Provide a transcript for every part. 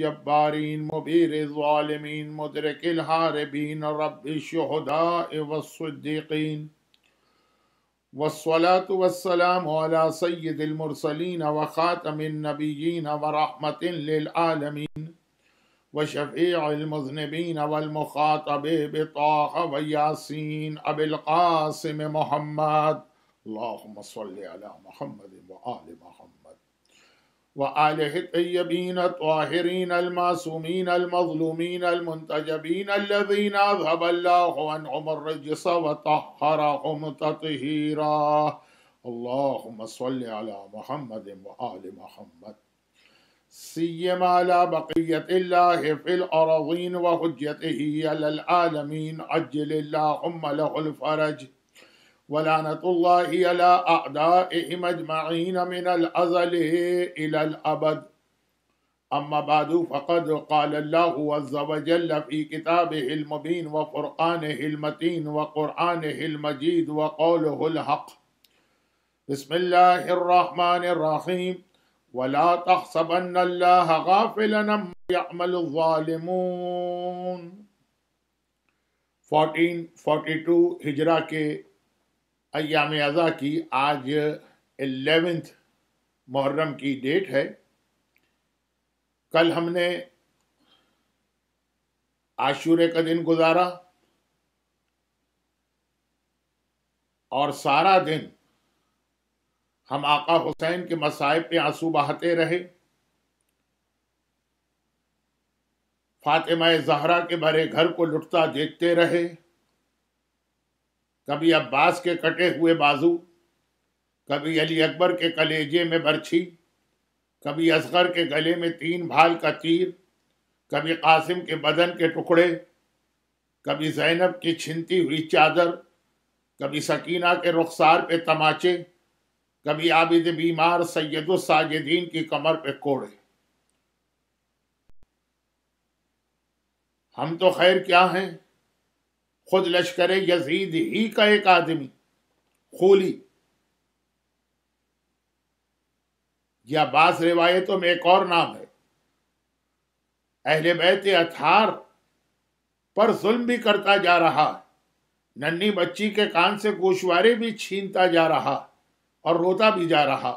جبارين مبير الظالمين مدرك الهاربين رب الشهداء والصديقين والصلاة والسلام على سيد المرسلين وخاتم النبيين ورحمة للعالمين وشفيع المذنبين والمخاطب بطه وياسين أبي القاسم محمد اللهم صل على محمد وآل محمد وآله الطيبين الطاهرين المعصومين المظلومين المنتجبين الذين أذهب الله عنهم الرجس وطهرهم تطهيرا اللهم صل على محمد وآل محمد سيما على بقية الله في الأراضين وحجته على العالمين عجل اللهم له الفرج वलानतमजमीन मिन अज़ल अबद अम्मा बादू फ़कद वजल फ़ी किताब हिलमबीन व फ़ुरान हिलमतीन व क़ुरान हिलमजीद व कौलहक बसमीम वला तखसबन फ़ोर्टीन फोर्टी टू हिजरा के अयाम अज़ा की आज एलेवेंथ मुहर्रम की डेट है कल हमने आशूरे का दिन गुजारा और सारा दिन हम आका हुसैन के मसाइब पे आंसू बहाते रहे फातिमा जहरा के भरे घर को लुटता देखते रहे कभी अब्बास के कटे हुए बाजू कभी अली अकबर के कलेजे में बर्छी कभी असगर के गले में तीन भाल का तीर कभी कासिम के बदन के टुकड़े कभी जैनब की छिनती हुई चादर कभी सकीना के रुखसार पे तमाचे कभी आबिद बीमार सैयद साजिदीन की कमर पे कोड़े हम तो खैर क्या हैं खुद लश्कर यजीद ही का एक आदमी खोली या बास रिवायतों में एक और नाम है अहले बैत अथार पर जुल्म भी करता जा रहा नन्ही बच्ची के कान से गोशवारे भी छीनता जा रहा और रोता भी जा रहा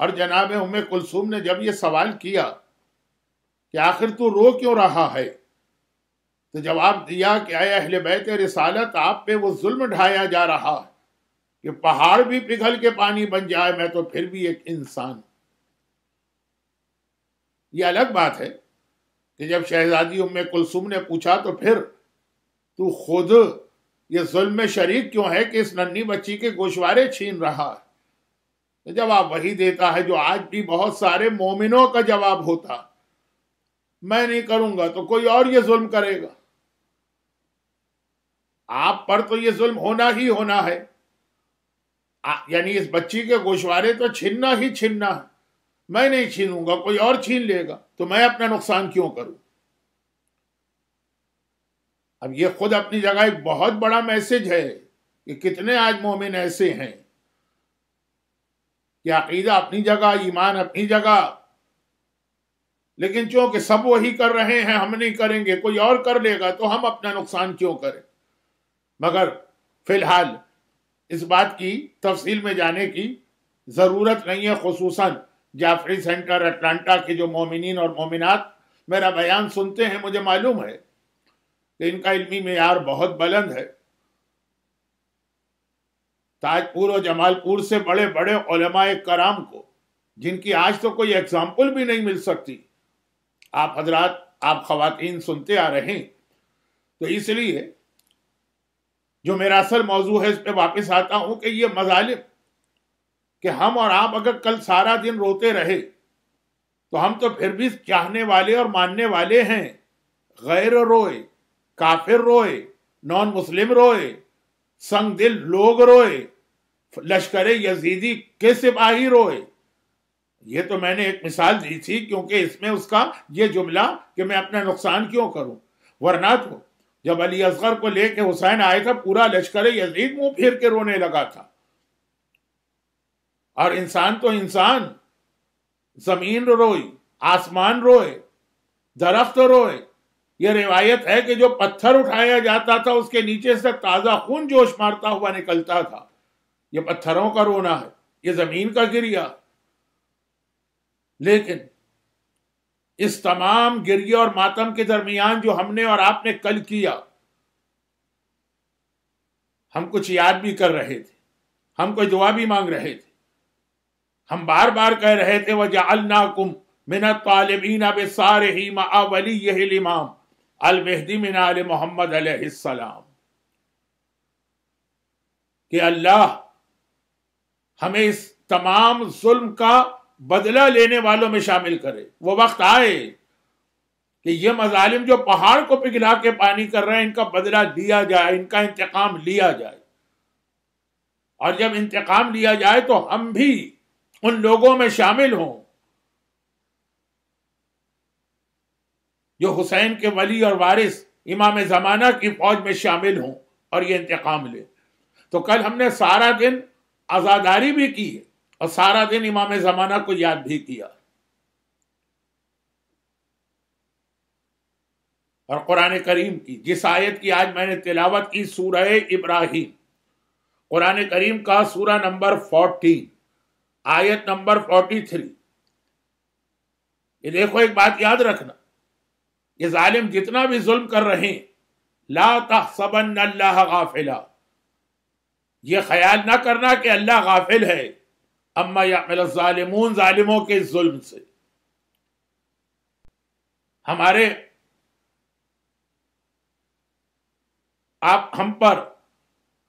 और जनाब उमे कुलसुम ने जब ये सवाल किया कि आखिर तू रो क्यों रहा है तो जवाब दिया कि आया अहल बैत रिसालत आप पे वो जुल्म ढाया जा रहा है कि पहाड़ भी पिघल के पानी बन जाए मैं तो फिर भी एक इंसान ये अलग बात है कि जब शहजादी उम्म कुलसुम ने पूछा तो फिर तू खुद ये जुल्म में शरीक क्यों है कि इस नन्ही बच्ची के गोशवारे छीन रहा है तो जवाब वही देता है जो आज भी बहुत सारे मोमिनों का जवाब होता मैं नहीं करूंगा तो कोई और ये जुल्म करेगा आप पर तो ये जुल्म होना ही होना है यानी इस बच्ची के गोशवारे तो छीनना ही छीनना है मैं नहीं छीनूंगा कोई और छीन लेगा तो मैं अपना नुकसान क्यों करूं अब ये खुद अपनी जगह एक बहुत बड़ा मैसेज है कि कितने आज मोमिन ऐसे हैं कि अकीदा अपनी जगह ईमान अपनी जगह लेकिन चूंकि सब वही कर रहे हैं हम नहीं करेंगे कोई और कर लेगा तो हम अपना नुकसान क्यों करें मगर फिलहाल इस बात की तफसील में जाने की ज़रूरत नहीं है खसूस जाफरी सेंटर अटलांटा के जो मोमिन और मोमिनत मेरा बयान सुनते हैं मुझे मालूम है कि इनका इलमी मैार बहुत बुलंद है ताजपुर और जमालपुर से बड़े बड़े कराम को जिनकी आज तो कोई एग्जाम्पल भी नहीं मिल सकती आप हजरात आप खुवान सुनते आ रहे हैं तो इसलिए जो मेरा असल मौजू है इस पर वापस आता हूं कि ये मजालिम कि हम और आप अगर कल सारा दिन रोते रहे तो हम तो फिर भी चाहने वाले और मानने वाले हैं गैर रोए काफिर रोए नॉन मुस्लिम रोए संग दिल लोग रोए लश्कर यजीदी के सिपाही रोए ये तो मैंने एक मिसाल दी थी क्योंकि इसमें उसका ये जुमला कि मैं अपना नुकसान क्यों करूं वरना तो जब अली असगर को लेके हुसैन आए थे पूरा लश्कर यजीद मुंह फिर के रोने लगा था और इंसान तो इंसान जमीन रोई आसमान रोए दरख्त रोए ये रिवायत है कि जो पत्थर उठाया जाता था उसके नीचे से ताज़ा खून जोश मारता हुआ निकलता था ये पत्थरों का रोना है ये जमीन का गिरिया लेकिन इस तमाम गिरिए और मातम के दरमियान जो हमने और आपने कल किया हम कुछ याद भी कर रहे थे हम कोई दुआ भी मांग रहे थे हम बार बार कह रहे थे वह जालना कुम मिनत तालबीना बे सारे ही मावली यहीमाम अलमहदी मिनाल मोहम्मद अलैहिस्सलाम कि अल्लाह हमें इस तमाम जुल्म का बदला लेने वालों में शामिल करे वो वक्त आए कि ये मजालिम जो पहाड़ को पिघला के पानी कर रहे हैं इनका बदला दिया जाए इनका इंतकाम लिया जाए और जब इंतकाम लिया जाए तो हम भी उन लोगों में शामिल हों जो हुसैन के वली और वारिस इमाम जमाना की फौज में शामिल हों और ये इंतकाम ले तो कल हमने सारा दिन आज़ादारी भी की है और सारा दिन इमाम जमाना को याद भी किया और कुरान करीम की जिस आयत की आज मैंने तिलावत की सूरह इब्राहिम कुरान करीम का सूरह नंबर फोर्टीन आयत नंबर फोर्टी थ्री ये देखो एक बात याद रखना ये जालिम जितना भी जुल्म कर रहे हैं ला गाफिला ये ख्याल ना करना कि अल्लाह गाफिल है अम्मा ालिमों के जुल्म से हमारे आप हम पर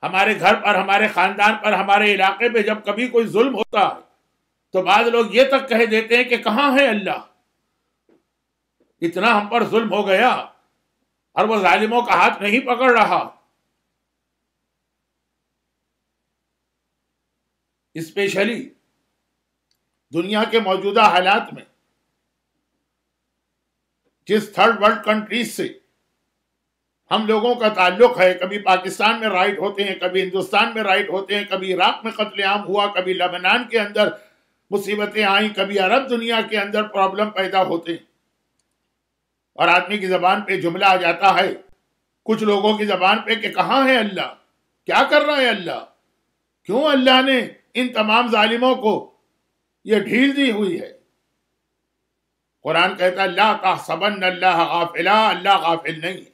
हमारे घर पर हमारे खानदान पर हमारे इलाके पे जब कभी कोई जुल्म होता है तो बाद लोग ये तक कह देते हैं कि कहाँ है अल्लाह इतना हम पर जुल्म हो गया और वो जालिमों का हाथ नहीं पकड़ रहा स्पेशली दुनिया के मौजूदा हालात में जिस थर्ड वर्ल्ड कंट्रीज से हम लोगों का ताल्लुक है कभी पाकिस्तान में राइट होते हैं कभी हिंदुस्तान में राइट होते हैं कभी इराक में कत्लेआम हुआ कभी लबनान के अंदर मुसीबतें आई कभी अरब दुनिया के अंदर प्रॉब्लम पैदा होते हैं और आदमी की जबान पे जुमला आ जाता है कुछ लोगों की जबान पे कि कहाँ है अल्लाह क्या कर रहा है अल्लाह क्यों अल्लाह ने इन तमाम जालिमों को यह ढील दी हुई है कुरान कहता है का सबन अल्लाह गाफिला अल्लाह गाफिल नहीं है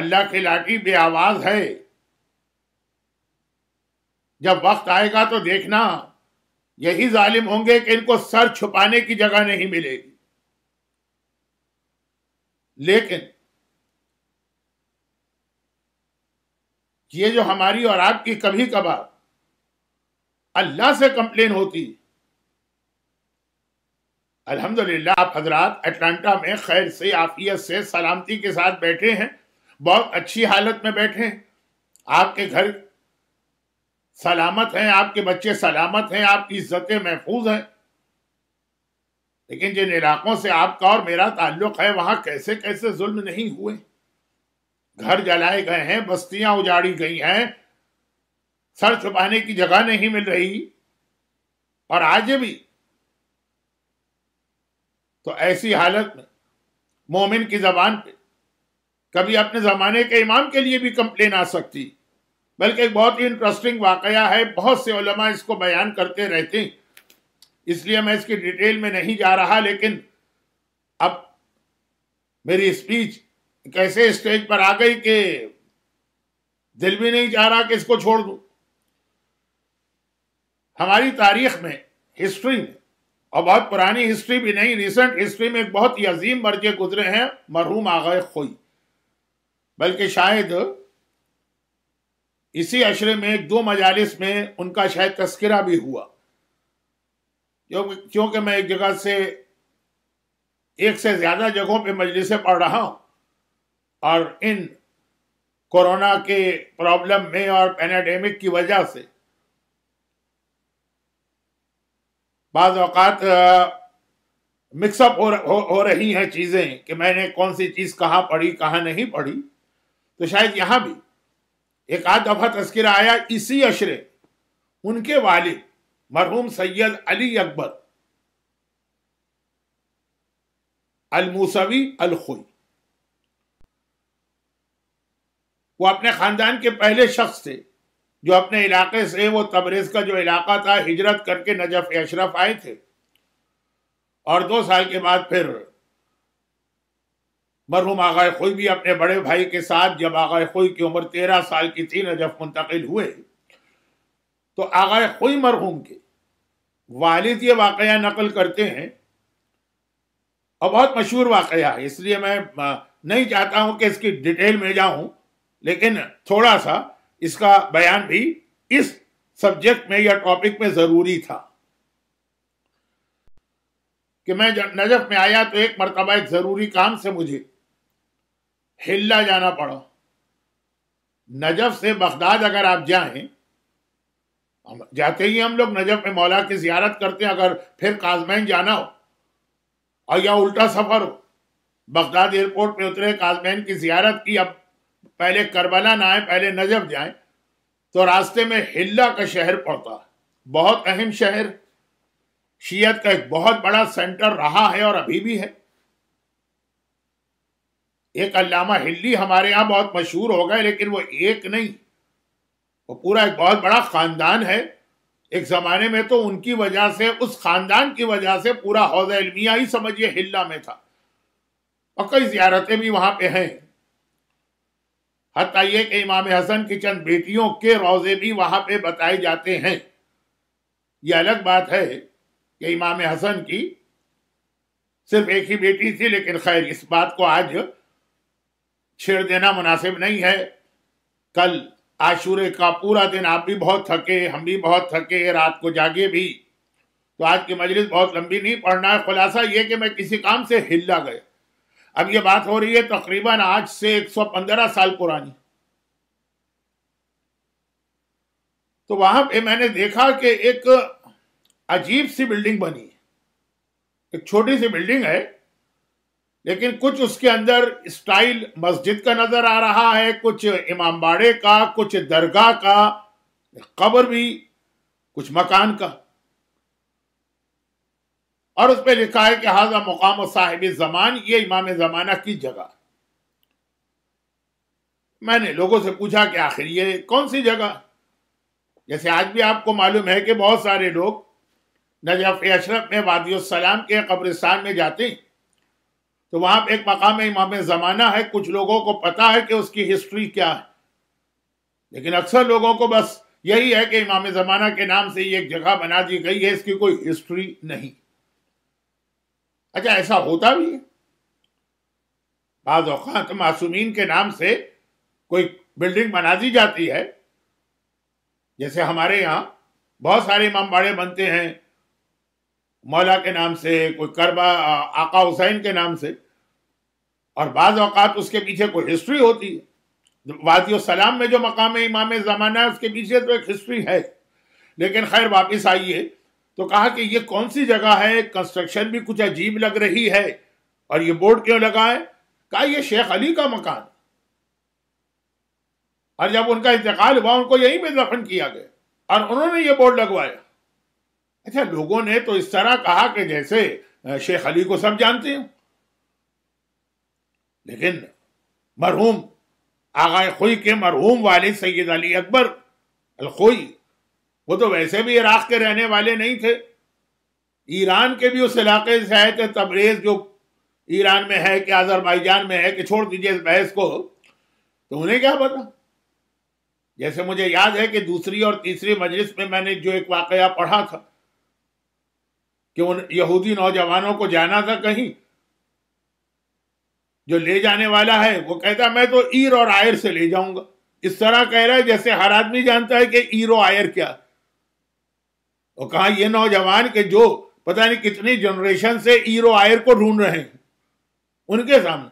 अल्लाह की लाठी बे आवाज है जब वक्त आएगा तो देखना यही जालिम होंगे कि इनको सर छुपाने की जगह नहीं मिलेगी लेकिन कि ये जो हमारी और आपकी कभी कभार अल्लाह से कंप्लेन होती अल्हम्दुलिल्लाह आप हजरात अटलांटा में खैर से आफियत से सलामती के साथ बैठे हैं बहुत अच्छी हालत में बैठे हैं आपके घर सलामत हैं आपके बच्चे सलामत हैं आपकी इज्जतें महफूज हैं लेकिन जिन इलाकों से आपका और मेरा ताल्लुक है वहां कैसे कैसे जुल्म नहीं हुए घर जलाए गए हैं बस्तियां उजाड़ी गई हैं सर छुपाने की जगह नहीं मिल रही और आज भी तो ऐसी हालत में मोमिन की जबान पे कभी अपने जमाने के इमाम के लिए भी कंप्लेन आ सकती बल्कि एक बहुत ही इंटरेस्टिंग वाकया है बहुत से उलमा इसको बयान करते रहते हैं इसलिए मैं इसकी डिटेल में नहीं जा रहा लेकिन अब मेरी स्पीच कैसे स्टेज पर आ गई कि दिल भी नहीं चाह रहा कि इसको छोड़ दू हमारी तारीख में हिस्ट्री में और बहुत पुरानी हिस्ट्री भी नहीं रिसेंट हिस्ट्री में एक बहुत ही अजीम मर्जे गुजरे हैं मरहूम आगा खोई बल्कि शायद इसी अशरे में दो मजालिस में उनका शायद तस्करा भी हुआ क्योंकि मैं एक जगह से एक से ज़्यादा जगहों पे मजलिसें पढ़ रहा हूं और इन कोरोना के प्रॉब्लम में और पेनाडेमिक की वजह से बाद मिक्सअप हो, हो, हो रही हैं चीज़ें कि मैंने कौन सी चीज़ कहाँ पढ़ी कहाँ नहीं पढ़ी तो शायद यहाँ भी एक आध दफ़ा तस्करा आया इसी अशरे उनके वालिद मरहूम सैयद अली अकबर अलमूसवी अलखुई वो अपने ख़ानदान के पहले शख्स थे जो अपने इलाके से वो तबरेज़ का जो इलाका था हिजरत करके नजफ़ अशरफ आए थे और दो साल के बाद फिर मरहूम आगा खुई भी अपने बड़े भाई के साथ जब आगा खुई की उम्र तेरह साल की थी नजफ मुंतकिल हुए तो आगा खुई मरहूम के वालिद ये वाकया नकल करते हैं और बहुत मशहूर वाकया है इसलिए मैं नहीं चाहता हूँ कि इसकी डिटेल में जाऊँ लेकिन थोड़ा सा इसका बयान भी इस सब्जेक्ट में या टॉपिक में जरूरी था कि मैं जब नजफ में आया तो एक मरतबा एक जरूरी काम से मुझे हिल्ला जाना पड़ा नजफ से बगदाद अगर आप जाएं जाते ही हम लोग नजफ में मौला की जियारत करते हैं अगर फिर काजमैन जाना हो और या उल्टा सफर हो बगदाद एयरपोर्ट पे उतरे काजमैन की जियारत की अब पहले करबला ना आए पहले नजब जाए तो रास्ते में हिल्ला का शहर पड़ता बहुत अहम शहर शीयत का एक बहुत बड़ा सेंटर रहा है और अभी भी है एक अल्लामा हिल्ली हमारे यहाँ बहुत मशहूर हो गए लेकिन वो एक नहीं वो पूरा एक बहुत बड़ा खानदान है एक जमाने में तो उनकी वजह से उस खानदान की वजह से पूरा हौज इलमिया ही समझिए हिल्ला में था और कई जियारतें भी वहां पे हैं हती ये कि इमाम हसन की चंद बेटियों के रोज़े भी वहां पे बताए जाते हैं ये अलग बात है कि इमाम हसन की सिर्फ एक ही बेटी थी लेकिन खैर इस बात को आज छेड़ देना मुनासिब नहीं है कल आशूरे का पूरा दिन आप भी बहुत थके हम भी बहुत थके रात को जागे भी तो आज की मजलिस बहुत लंबी नहीं पढ़ना है खुलासा ये कि मैं किसी काम से हिला गया अब ये बात हो रही है तकरीबन आज से 115 साल पुरानी तो वहां पे मैंने देखा कि एक अजीब सी बिल्डिंग बनी एक छोटी सी बिल्डिंग है लेकिन कुछ उसके अंदर स्टाइल मस्जिद का नजर आ रहा है कुछ इमाम बाड़े का कुछ दरगाह का कब्र भी कुछ मकान का और उस पर लिखा है कि हाजा मुकाम साहिब जमान ये इमाम जमाना की जगह मैंने लोगों से पूछा कि आखिर ये कौन सी जगह जैसे आज भी आपको मालूम है कि बहुत सारे लोग नजफ अशरफ में वादी सलाम के कब्रिस्तान में जाते हैं तो वहां पर एक मकाम इमाम ज़माना है कुछ लोगों को पता है कि उसकी हिस्ट्री क्या है लेकिन अक्सर लोगों को बस यही है कि इमाम ज़माना के नाम से ये एक जगह बना दी गई है इसकी कोई हिस्ट्री नहीं अच्छा ऐसा होता भी है बाद अवत तो मासूमीन के नाम से कोई बिल्डिंग बना दी जाती है जैसे हमारे यहाँ बहुत सारे इमाम बाड़े बनते हैं मौला के नाम से कोई करबा आका हुसैन के नाम से और बाद औकात उसके पीछे कोई हिस्ट्री होती है वादी सलाम में जो मकाम इमाम ज़माना है उसके पीछे तो एक हिस्ट्री है लेकिन खैर वापस आइए तो कहा कि ये कौन सी जगह है कंस्ट्रक्शन भी कुछ अजीब लग रही है और ये बोर्ड क्यों लगा है कहा यह शेख अली का मकान और जब उनका इंतकाल हुआ उनको यहीं पे दफन किया गया और उन्होंने ये बोर्ड लगवाया अच्छा लोगों ने तो इस तरह कहा कि जैसे शेख अली को सब जानते हो लेकिन मरहूम आगा खुई के मरहूम वाले सैयद अली अकबर अलखोई वो तो वैसे भी इराक के रहने वाले नहीं थे ईरान के भी उस इलाके से आए थे तबरेज जो ईरान में है कि आजरबाईजान में है कि छोड़ दीजिए इस बहस को तो उन्हें क्या पता जैसे मुझे याद है कि दूसरी और तीसरी मजलिस में मैंने जो एक वाकया पढ़ा था कि उन यहूदी नौजवानों को जाना था कहीं जो ले जाने वाला है वो कहता मैं तो ईर और आयर से ले जाऊंगा इस तरह कह रहा है जैसे हर आदमी जानता है कि ईर और आयर क्या है और कहा ये नौजवान के जो पता नहीं कितनी जनरेशन से ईरो आयर को ढूंढ रहे हैं उनके सामने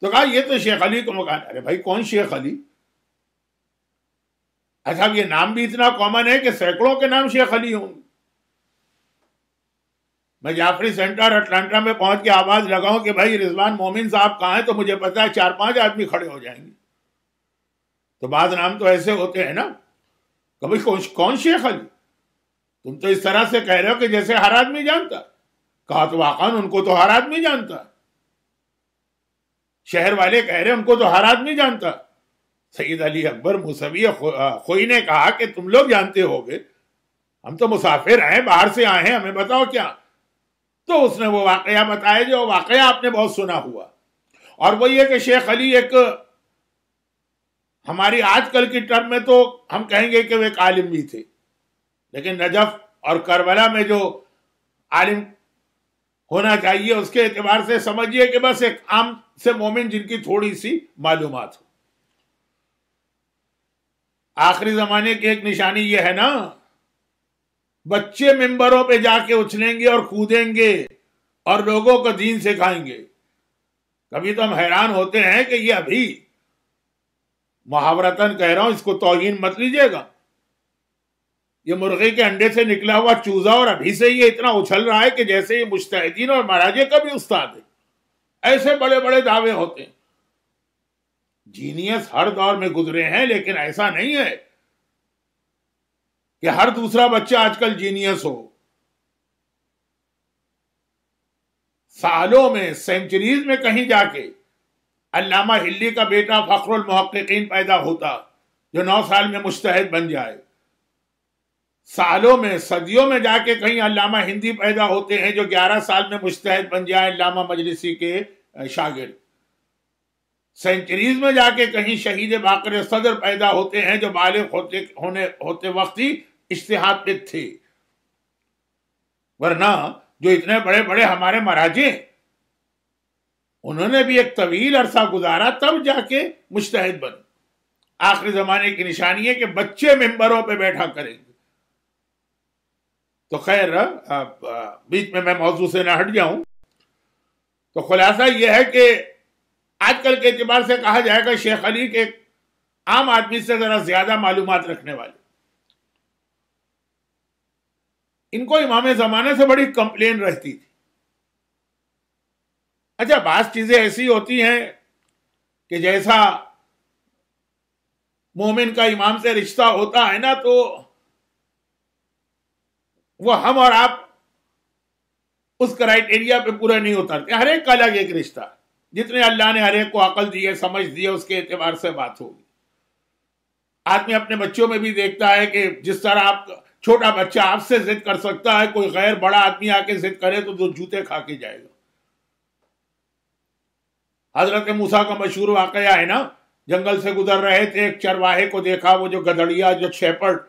तो कहा ये तो शेख अली को मकान अरे भाई कौन शेख अली अच्छा ये नाम भी इतना कॉमन है कि सैकड़ों के नाम शेख अली होंगे मैं जाफरी सेंटर अटलांटा में पहुंच के आवाज लगाऊं कि भाई रिजवान मोमिन साहब कहा है तो मुझे पता है चार पांच आदमी खड़े हो जाएंगे तो बाद नाम तो ऐसे होते हैं ना कभी कौन शेख अली तुम तो इस तरह से कह रहे हो कि जैसे हर आदमी जानता कहा तो वाकान उनको तो हर आदमी जानता शहर वाले कह रहे उनको तो हर आदमी जानता सईद अली अकबर मुसवी खोई ने कहा कि तुम लोग जानते होगे हम तो मुसाफिर हैं बाहर से आए हैं हमें बताओ क्या तो उसने वो वाकया बताया जो वाकया आपने बहुत सुना हुआ और वो ये कि शेख अली एक हमारी आजकल की टर्म में तो हम कहेंगे कि वे एक आलिम भी थे लेकिन नजफ और करबला में जो आलिम होना चाहिए उसके एतबार से समझिए कि बस एक आम से मोमिन जिनकी थोड़ी सी मालूम हो आखिरी जमाने की एक निशानी यह है ना बच्चे मेंबरों पे जाके उछलेंगे और कूदेंगे और लोगों को दीन से खाएंगे कभी तो हम हैरान होते हैं कि ये अभी मुहावरतन कह रहा हूं इसको तोहिन मत लीजिएगा ये मुर्गे के अंडे से निकला हुआ चूजा और अभी से ये इतना उछल रहा है कि जैसे ये मुश्तिन और महाराजे का भी उस्ताद है ऐसे बड़े बड़े दावे होते हैं जीनियस हर दौर में गुजरे हैं लेकिन ऐसा नहीं है कि हर दूसरा बच्चा आजकल जीनियस हो सालों में सेंचुरीज में कहीं जाके अलामा हिल्ली का बेटा फखरुल महक्कीन पैदा होता जो नौ साल में मुश्तहद बन जाए सालों में सदियों में जाके कहीं अलामा हिंदी पैदा होते हैं जो 11 साल में मुश्तहद बन जाए अलामा मजलिसी के शागिर्द सेंचुरीज में जाके कहीं शहीद बाकर सदर पैदा होते हैं जो बालिग होते होने होते वक्त ही इश्तहाद थे वरना जो इतने बड़े बड़े हमारे महाराजे उन्होंने भी एक तवील अरसा गुजारा तब जाके मुश्तहद बन आखिरी जमाने की निशानी है कि बच्चे मेंबरों पर बैठा करेंगे तो खैर बीच में मैं मौजू से ना हट गया तो खुलासा यह है कि आजकल के अतबार से कहा जाएगा शेख अली के आम आदमी से ज़रा ज़्यादा मालूम रखने वाले इनको इमाम ज़माने से बड़ी कंप्लेन रहती थी अच्छा बास चीज़ें ऐसी होती हैं कि जैसा मोमिन का इमाम से रिश्ता होता है ना तो वो हम और आप उस एरिया पे पूरा नहीं उतरते हर एक का अलग एक रिश्ता जितने अल्लाह ने हर एक को अकल दी है समझ दी है उसके एतबार से बात होगी आदमी अपने बच्चों में भी देखता है कि जिस तरह आप छोटा बच्चा आपसे जिद कर सकता है कोई गैर बड़ा आदमी आके जिद करे तो दो जूते खा के जाएगा हजरत मूसा का मशहूर वाकया है ना जंगल से गुजर रहे थे एक चरवाहे को देखा वो जो गदड़िया जो छेपट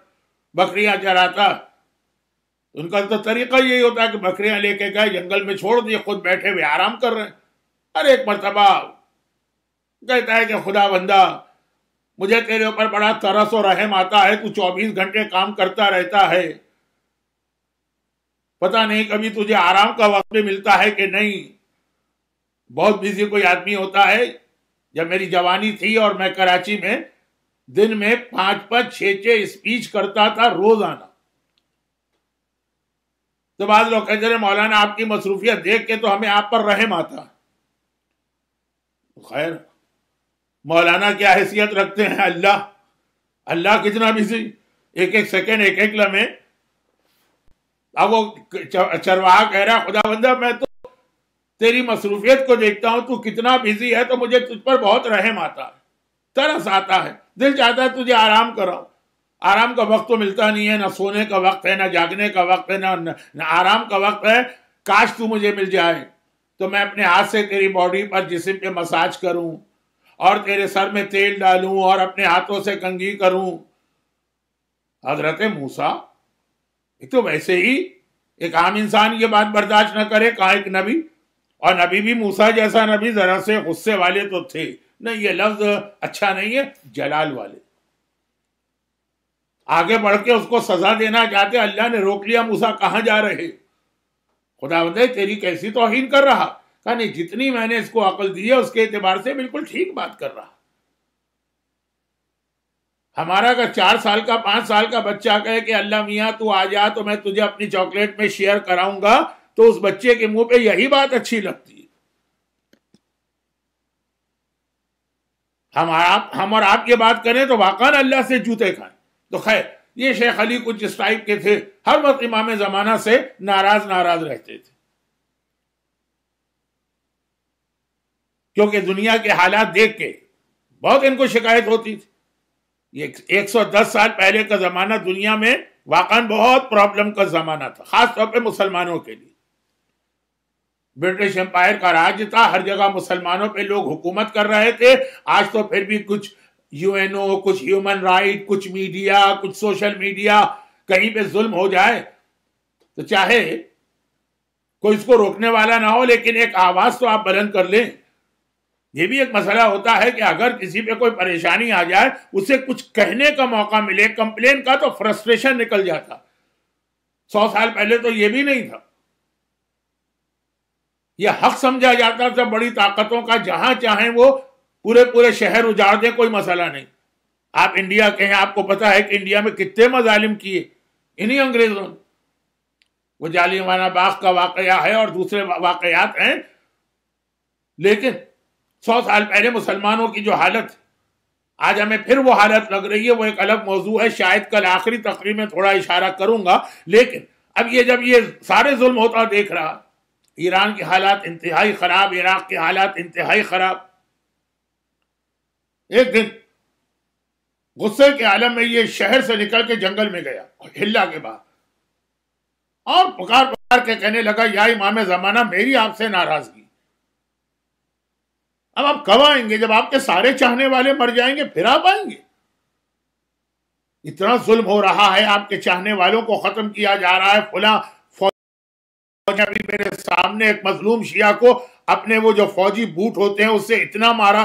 बकरियां चराता उनका तो तरीका यही होता है कि बकरियां लेके गए जंगल में छोड़ दिए खुद बैठे हुए आराम कर रहे हैं अरे एक मरतबा कहता है कि खुदा बंदा मुझे तेरे ऊपर बड़ा तरस और रहम आता है तू चौबीस घंटे काम करता रहता है पता नहीं कभी तुझे आराम का वक्त मिलता है कि नहीं बहुत बिजी कोई आदमी होता है जब मेरी जवानी थी और मैं कराची में दिन में पांच पांच छह छह स्पीच करता था रोज आना तो बाद लोग कहते रहे मौलाना आपकी मसरूफियत देख के तो हमें आप पर रहम आता तो खैर मौलाना क्या हैसियत रखते हैं अल्लाह अल्लाह कितना बिजी एक एक सेकेंड एक एक लमे अब वो चरवाहा कह रहा खुदा बंदा मैं तो तेरी मसरूफियत को देखता हूं तू कितना बिजी है तो मुझे तुझ पर बहुत रहम आता है तरस आता है दिल चाहता है तुझे आराम कराऊं आराम का वक्त तो मिलता नहीं है ना सोने का वक्त है ना जागने का वक्त है ना, ना आराम का वक्त है काश तू मुझे मिल जाए तो मैं अपने हाथ से तेरी बॉडी पर जिसम पे मसाज करूं और तेरे सर में तेल डालूं और अपने हाथों से कंघी करूं हजरत मूसा एक तो वैसे ही एक आम इंसान ये बात बर्दाश्त न करे कहा एक नबी और नबी भी मूसा जैसा नबी जरा से गुस्से वाले तो थे नहीं ये लफ्ज अच्छा नहीं है जलाल वाले आगे बढ़ के उसको सजा देना चाहते अल्लाह ने रोक लिया मूसा कहाँ जा रहे खुदा बंदे तेरी कैसी तोहिन कर रहा कहा नहीं जितनी मैंने इसको अकल दी है उसके एतबार से बिल्कुल ठीक बात कर रहा हमारा अगर चार साल का पांच साल का बच्चा कहे कि अल्लाह मियाँ तू आ जा तो मैं तुझे अपनी चॉकलेट में शेयर कराऊंगा तो उस बच्चे के मुंह पे यही बात अच्छी लगती है हम आप हम और आप ये बात करें तो वाकान अल्लाह से जूते खाएं तो खैर ये शेख अली कुछ इस टाइप के थे हर वक्त इमाम जमाना से नाराज नाराज रहते थे क्योंकि दुनिया के हालात देख के बहुत इनको शिकायत होती थी ये 110 साल पहले का जमाना दुनिया में वाकन बहुत प्रॉब्लम का जमाना था खासतौर पर मुसलमानों के लिए ब्रिटिश एम्पायर का राज था हर जगह मुसलमानों पे लोग हुकूमत कर रहे थे आज तो फिर भी कुछ यूएनओ कुछ ह्यूमन राइट कुछ मीडिया कुछ सोशल मीडिया कहीं पे जुल्म हो जाए तो चाहे कोई इसको रोकने वाला ना हो लेकिन एक आवाज तो आप बुलंद कर लें यह भी एक मसला होता है कि अगर किसी पे कोई परेशानी आ जाए उसे कुछ कहने का मौका मिले कंप्लेन का तो फ्रस्ट्रेशन निकल जाता सौ साल पहले तो यह भी नहीं था यह हक समझा जाता था बड़ी ताकतों का जहां चाहे वो पूरे पूरे शहर उजाड़ दें कोई मसाला नहीं आप इंडिया के हैं आपको पता है कि इंडिया में कितने मजालिम किए इन्हीं अंग्रेजों ने वो जालिमाना बाग का वाकया है और दूसरे वाकयात हैं लेकिन सौ साल पहले मुसलमानों की जो हालत आज हमें फिर वो हालत लग रही है वो एक अलग मौजू है शायद कल आखिरी तकरीर में थोड़ा इशारा करूंगा लेकिन अब ये जब ये सारे जुल्म होता देख रहा ईरान के हालात इंतहाई ख़राब इराक़ के हालात इंतहाई ख़राब एक दिन गुस्से के आलम में ये शहर से निकल के जंगल में गया और हिल्ला के बाद और पुकार पुकार के कहने लगा या इमाम जमाना मेरी आपसे नाराजगी अब आप कब आएंगे जब आपके सारे चाहने वाले मर जाएंगे फिर आप आएंगे इतना जुल्म हो रहा है आपके चाहने वालों को खत्म किया जा रहा है फुला फौजी मेरे सामने एक मजलूम शिया को अपने वो जो फौजी बूट होते हैं उससे इतना मारा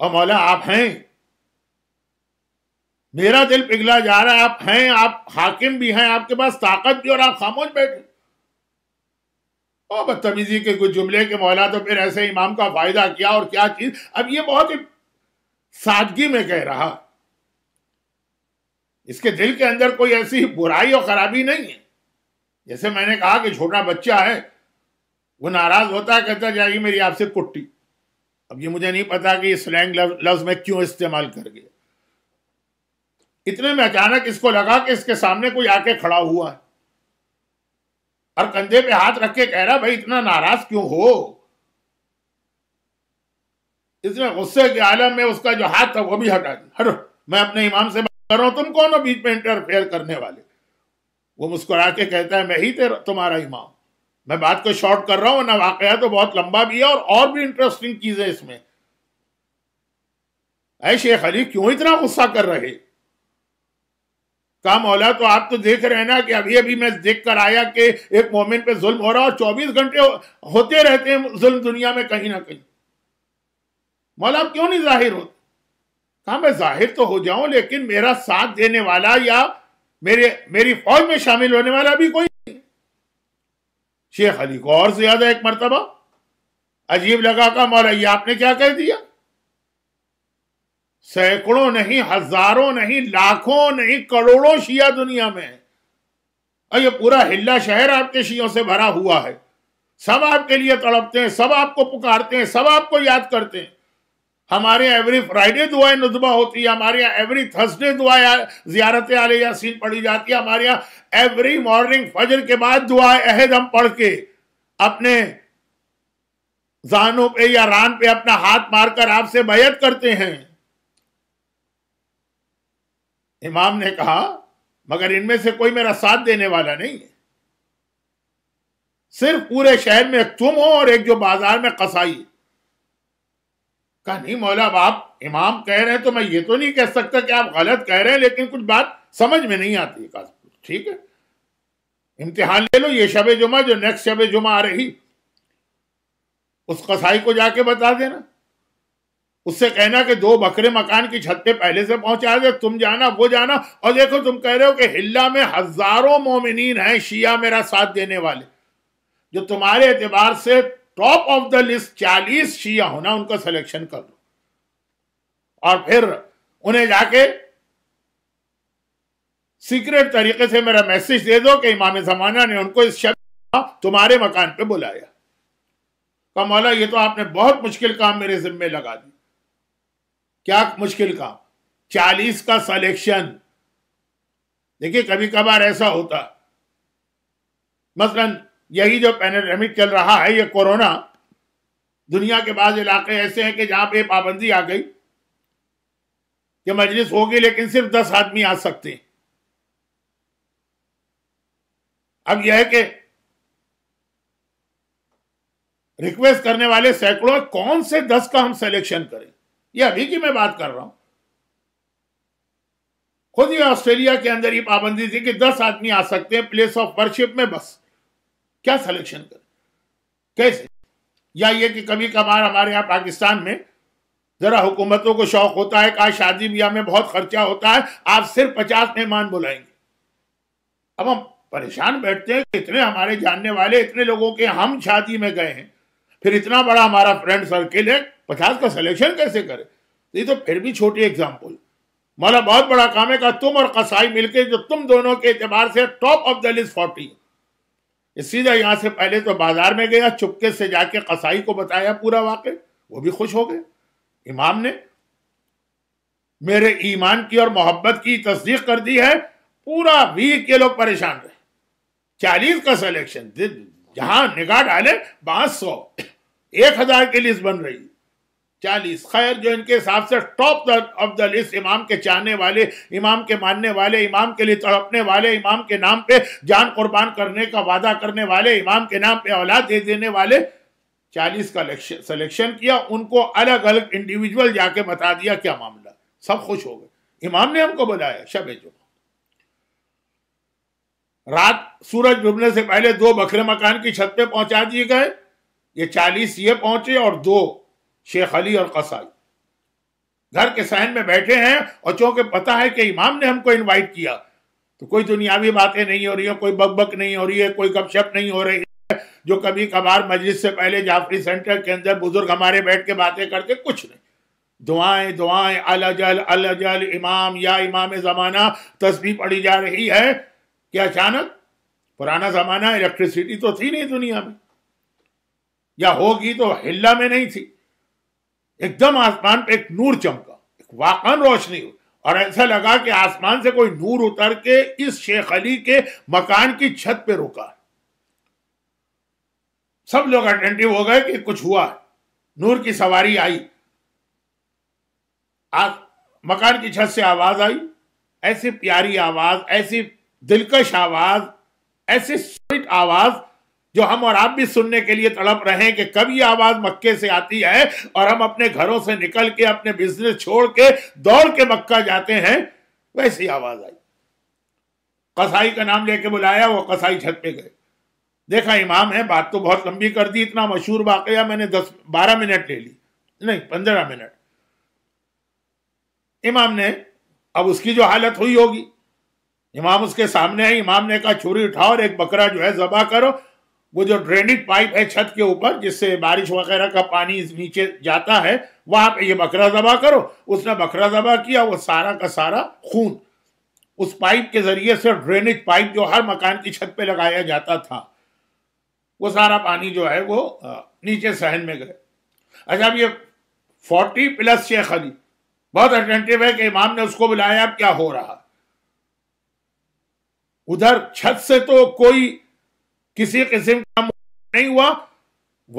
और मौला आप हैं मेरा दिल पिघला जा रहा है आप हैं आप हाकिम भी हैं आपके पास ताकत भी और आप खामोश बैठे और बदतमीजी के कुछ जुमले के मौला तो फिर ऐसे इमाम का फायदा किया और क्या चीज अब ये बहुत ही सादगी में कह रहा इसके दिल के अंदर कोई ऐसी बुराई और खराबी नहीं है जैसे मैंने कहा कि छोटा बच्चा है वो नाराज होता है कहता जाएगी मेरी आपसे कुट्टी अब ये मुझे नहीं पता कि स्लैंग लफ्ज में क्यों इस्तेमाल कर गया इतने में अचानक इसको लगा कि इसके सामने कोई आके खड़ा हुआ है और कंधे पे हाथ रख के कह रहा भाई इतना नाराज क्यों हो इसमें गुस्से के आलम में उसका जो हाथ था वो भी हटा दिया हर मैं अपने इमाम से बात कर रहा हूं तुम कौन हो बीच में इंटरफेयर करने वाले वो मुस्कुरा के कहता है मैं ही तेरा तुम्हारा इमाम मैं बात को शॉर्ट कर रहा हूं ना वाकया तो बहुत लंबा भी है और और भी इंटरेस्टिंग चीज है इसमें अरे शेख अली क्यों इतना गुस्सा कर रहे का मौला तो आप तो देख रहे हैं ना कि अभी अभी मैं देख कर आया कि एक मोमेंट पे जुल्म हो रहा और 24 घंटे हो, होते रहते हैं जुल्म दुनिया में कहीं ना कहीं मौला आप क्यों नहीं जाहिर होते कहा मैं जाहिर तो हो जाऊं लेकिन मेरा साथ देने वाला या मेरे मेरी फौज में शामिल होने वाला भी कोई शेख अली को और ज्यादा एक मरतबा अजीब लगा का ये आपने क्या कह दिया सैकड़ों नहीं हजारों नहीं लाखों नहीं करोड़ों शिया दुनिया में है ये पूरा हिल्ला शहर आपके शियों से भरा हुआ है सब आपके लिए तड़पते हैं सब आपको पुकारते हैं सब आपको याद करते हैं हमारे यहाँ एवरी फ्राइडे दुआएं नजमा होती है हमारे यहाँ एवरी थर्सडे दुआएं दुआ जियारत आल यासीन पढ़ी जाती है हमारे यहाँ एवरी मॉर्निंग फजर के बाद दुआ अहद हम पढ़ के अपने जानों पे या रान पे अपना हाथ मारकर आपसे बैत करते हैं इमाम ने कहा मगर इनमें से कोई मेरा साथ देने वाला नहीं है सिर्फ पूरे शहर में एक तुम हो और एक जो बाजार में कसाई है कहा नहीं मौला अब आप इमाम कह रहे हैं तो मैं ये तो नहीं कह सकता कि आप गलत कह रहे हैं लेकिन कुछ बात समझ में नहीं आती ठीक है इम्तिहान ले लो ये शब जुमा जो नेक्स्ट शब जुमा आ रही उस कसाई को जाके बता देना उससे कहना कि दो बकरे मकान की छत पे पहले से पहुंचा दे तुम जाना वो जाना और देखो तुम कह रहे हो कि हिल्ला में हजारों मोमिन हैं शिया मेरा साथ देने वाले जो तुम्हारे एतबार से टॉप ऑफ द लिस्ट चालीस शिया होना उनका सिलेक्शन कर लो और फिर उन्हें जाके सीक्रेट तरीके से मेरा मैसेज दे दो कि इमाम जमाना ने उनको इस शब्द तुम्हारे मकान पे बुलाया कहा मौला ये तो आपने बहुत मुश्किल काम मेरे जिम्मे लगा दी क्या मुश्किल काम चालीस का सिलेक्शन देखिए कभी कभार ऐसा होता मसलन यही जो पैनडमिक चल रहा है ये कोरोना दुनिया के बाद इलाके ऐसे हैं कि जहां पे पाबंदी आ गई कि मजलिस होगी लेकिन सिर्फ दस आदमी आ सकते हैं अब यह है कि रिक्वेस्ट करने वाले सैकड़ों कौन से दस का हम सिलेक्शन करें यह अभी की मैं बात कर रहा हूं खुद ही ऑस्ट्रेलिया के अंदर ये पाबंदी थी कि दस आदमी आ सकते हैं प्लेस ऑफ वर्शिप में बस क्या सिलेक्शन करें कैसे या ये कि कभी कभार हमारे यहाँ पाकिस्तान में जरा हुकूमतों को शौक होता है कहा शादी ब्याह में बहुत खर्चा होता है आप सिर्फ पचास मेहमान बुलाएंगे अब हम परेशान बैठते हैं इतने हमारे जानने वाले इतने लोगों के हम शादी में गए हैं फिर इतना बड़ा हमारा फ्रेंड सर्किल है पचास का सिलेक्शन कैसे करे तो ये तो फिर भी छोटी एग्जाम्पल मतलब बहुत बड़ा काम है कहा तुम और कसाई मिलकर जो तुम दोनों के एतबार से top of the list forty सीधा यहाँ से पहले तो बाजार में गया चुपके से जाके कसाई को बताया पूरा वाक्य वो भी खुश हो गए इमाम ने मेरे ईमान की और मोहब्बत की तस्दीक कर दी है पूरा वीक के लोग परेशान रहे चालीस का सिलेक्शन जहां निगाह डाले पांच सौ एक हजार की लिस्ट बन रही चालीस खैर जो इनके हिसाब से टॉप ऑफ द लिस्ट इमाम के चाहने वाले इमाम के मानने वाले इमाम के लिए तड़पने वाले इमाम के नाम पे जान कुर्बान करने का वादा करने वाले इमाम के नाम पे औलाद दे देने वाले चालीस का सिलेक्शन किया उनको अलग अलग इंडिविजुअल जाके बता दिया क्या मामला सब खुश हो गए इमाम ने हमको बुलाया शब जुमा रात सूरज डूबने से पहले दो बकरे मकान की छत पे पहुंचा दिए गए ये चालीस ये पहुंचे और दो शेख अली और कसाई घर के सहन में बैठे हैं और चूंकि पता है कि इमाम ने हमको इनवाइट किया तो कोई दुनियावी बातें नहीं हो रही है कोई बकबक नहीं हो रही है कोई गपशप नहीं हो रही है जो कभी कभार मजलिस से पहले जाफरी सेंटर के अंदर बुजुर्ग हमारे बैठ के बातें करके कुछ नहीं दुआएं दुआएं अल अजल अल अजल इमाम या इमाम जमाना तस्वीर पड़ी जा रही है कि अचानक पुराना जमाना इलेक्ट्रिसिटी तो थी नहीं दुनिया में या होगी तो हिल्ला में नहीं थी एकदम आसमान पे एक नूर चमका एक वाकन रोशनी हुई और ऐसा लगा कि आसमान से कोई नूर उतर के इस शेख अली के मकान की छत पे रुका सब लोग अटेंटिव हो गए कि कुछ हुआ नूर की सवारी आई आ, मकान की छत से आवाज आई ऐसी प्यारी आवाज ऐसी दिलकश आवाज ऐसी स्वीट आवाज जो हम और आप भी सुनने के लिए तड़प रहे हैं कि कब ये आवाज मक्के से आती है और हम अपने घरों से निकल के अपने बिजनेस छोड़ के दौड़ के मक्का जाते हैं वैसी आवाज आई कसाई का नाम लेके बुलाया वो कसाई छत पे गए देखा इमाम है बात तो बहुत लंबी कर दी इतना मशहूर वाकया मैंने दस बारह मिनट ले ली नहीं पंद्रह मिनट इमाम ने अब उसकी जो हालत हुई होगी इमाम उसके सामने है इमाम ने कहा छुरी उठाओ और एक बकरा जो है जबा करो वो जो ड्रेनेज पाइप है छत के ऊपर जिससे बारिश वगैरह का पानी नीचे जाता है वहां पे ये बकरा दबा करो उसने बकरा दबा किया वो सारा का सारा खून उस पाइप के जरिए से ड्रेनेज पाइप जो हर मकान की छत पे लगाया जाता था वो सारा पानी जो है वो नीचे सहन में गए अच्छा अब ये फोर्टी प्लस शेख अली बहुत अटेंटिव है कि इमाम ने उसको बुलाया अब क्या हो रहा उधर छत से तो कोई किसी किस्म का नहीं हुआ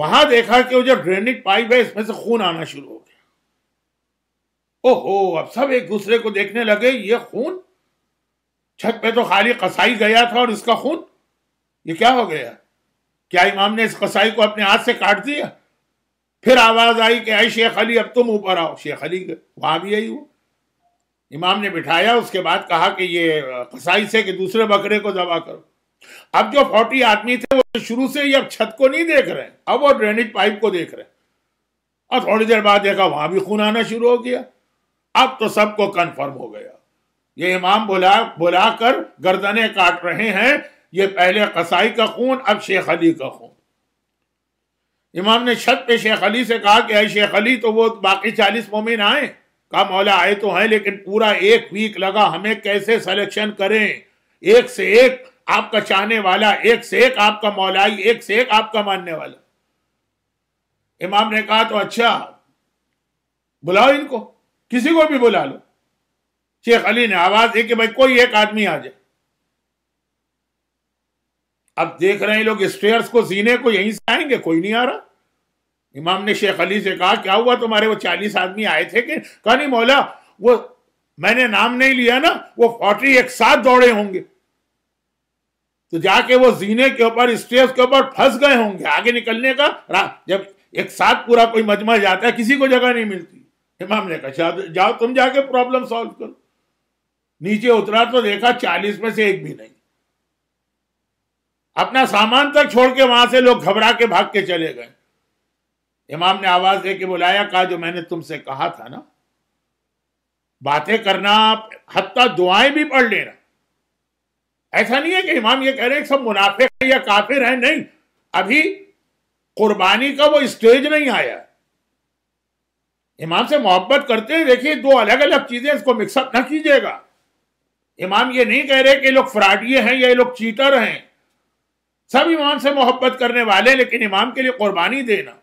वहां देखा कि वो जो ड्रेनेज पाइप है इसमें से खून आना शुरू हो गया ओहो अब सब एक दूसरे को देखने लगे ये खून छत पे तो खाली कसाई गया था और इसका खून ये क्या हो गया क्या इमाम ने इस कसाई को अपने हाथ से काट दिया फिर आवाज आई कि आई शेख अली अब तुम ऊपर आओ शेख अली वहां भी यही हुआ इमाम ने बिठाया उसके बाद कहा कि ये कसाई से कि दूसरे बकरे को दबा करो अब जो फोर्टी आदमी थे वो तो शुरू से ही अब छत को नहीं देख रहे अब वो ड्रेनेज पाइप को देख रहे और थोड़ी देर बाद देखा वहां भी खून आना शुरू हो गया अब तो सबको कन्फर्म हो गया ये इमाम बुला बुला कर गर्दने काट रहे हैं ये पहले कसाई का खून अब शेख अली का खून इमाम ने छत पे शेख अली से कहा कि अरे शेख अली तो वो बाकी चालीस मोमिन आए का मौला आए तो हैं लेकिन पूरा एक वीक लगा हमें कैसे सिलेक्शन करें एक से एक आपका चाहने वाला एक से एक आपका मौलाई एक से एक आपका मानने वाला इमाम ने कहा तो अच्छा बुलाओ इनको किसी को भी बुला लो शेख अली ने आवाज दी कि भाई कोई एक आदमी आ जाए अब देख रहे हैं लोग स्टेयर्स को जीने को यहीं से आएंगे कोई नहीं आ रहा इमाम ने शेख अली से कहा क्या हुआ तुम्हारे वो चालीस आदमी आए थे कि कहा नहीं मौला वो मैंने नाम नहीं लिया ना वो फोर्टी एक साथ दौड़े होंगे तो जाके वो जीने के ऊपर स्टेज के ऊपर फंस गए होंगे आगे निकलने का जब एक साथ पूरा कोई मजमा जाता है किसी को जगह नहीं मिलती इमाम ने कहा जाओ तुम जाके प्रॉब्लम सॉल्व करो नीचे उतरा तो देखा चालीस में से एक भी नहीं अपना सामान तक छोड़ के वहां से लोग घबरा के भाग के चले गए इमाम ने आवाज दे के बुलाया कहा जो मैंने तुमसे कहा था ना बातें करना हत्या दुआएं भी पढ़ लेना ऐसा नहीं है कि इमाम ये कह रहे हैं सब मुनाफे है या काफिर है नहीं अभी कुर्बानी का वो स्टेज नहीं आया इमाम से मोहब्बत करते हुए देखिए दो अलग अलग चीजें इसको मिक्सअप ना कीजिएगा इमाम ये नहीं कह रहे कि लोग फ्राडिये हैं या ये लोग चीटर हैं सब इमाम से मोहब्बत करने वाले लेकिन इमाम के लिए कुर्बानी देना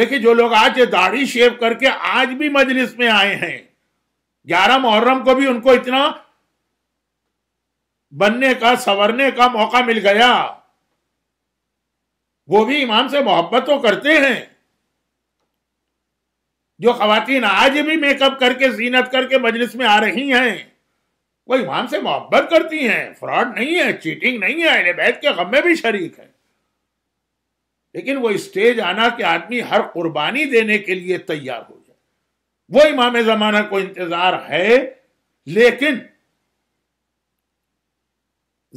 देखिए जो लोग आज ये दाढ़ी शेव करके आज भी मजलिस में आए हैं ग्यारह मुहर्रम को भी उनको इतना बनने का संवरने का मौका मिल गया वो भी इमाम से मोहब्बत तो करते हैं जो खातन आज भी मेकअप करके जीनत करके मजलिस में आ रही हैं वो इमाम से मोहब्बत करती हैं फ्रॉड नहीं है चीटिंग नहीं है अहले बैत के गम में भी शरीक है लेकिन वो स्टेज आना कि आदमी हर कुर्बानी देने के लिए तैयार हो जाए वो इमाम जमाना को इंतजार है लेकिन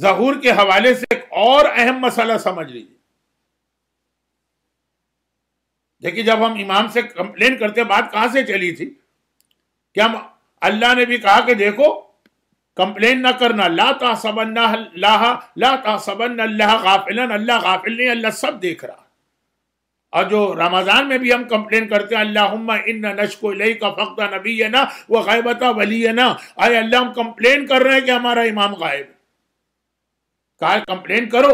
जहूर के हवाले से एक और अहम मसला समझ लीजिए देखिए जब हम इमाम से कंप्लेन करते बात कहां से चली थी कि हम अल्लाह ने भी कहा कि देखो कंप्लेन ना करना ला ना अल्लाह ला अल्लाह गाफिलन अल्लाह गाफिल नहीं अल्लाह सब देख रहा और जो रमज़ान में भी हम कंप्लेन करते हैं अल्लाह इन नशको लई का फ़क्ता नबी है ना वह गायबता वली है ना आए अल्लाह हम कंप्लेन कर रहे हैं कि हमारा इमाम गायब कहा कंप्लेन करो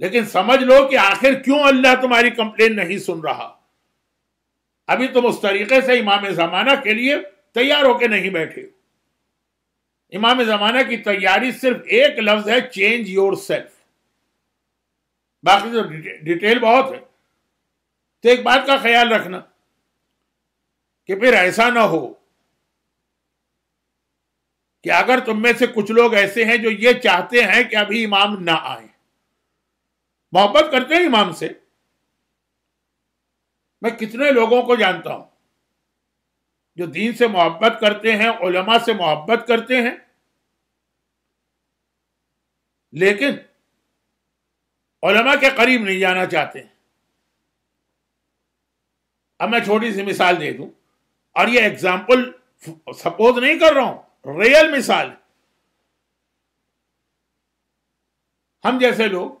लेकिन समझ लो कि आखिर क्यों अल्लाह तुम्हारी कंप्लेन नहीं सुन रहा अभी तुम उस तरीके से इमाम जमाना के लिए तैयार होके नहीं बैठे इमाम जमाना की तैयारी सिर्फ एक लफ्ज है चेंज योर सेल्फ बाकी तो डिटेल बहुत है तो एक बात का ख्याल रखना कि फिर ऐसा ना हो कि अगर तुम में से कुछ लोग ऐसे हैं जो ये चाहते हैं कि अभी इमाम ना आए मोहब्बत करते हैं इमाम से मैं कितने लोगों को जानता हूं जो दीन से मोहब्बत करते हैं उलमा से मोहब्बत करते हैं लेकिन उलमा के करीब नहीं जाना चाहते हैं अब मैं छोटी सी मिसाल दे दूं और ये एग्जाम्पल सपोज नहीं कर रहा हूं रियल मिसाल हम जैसे लोग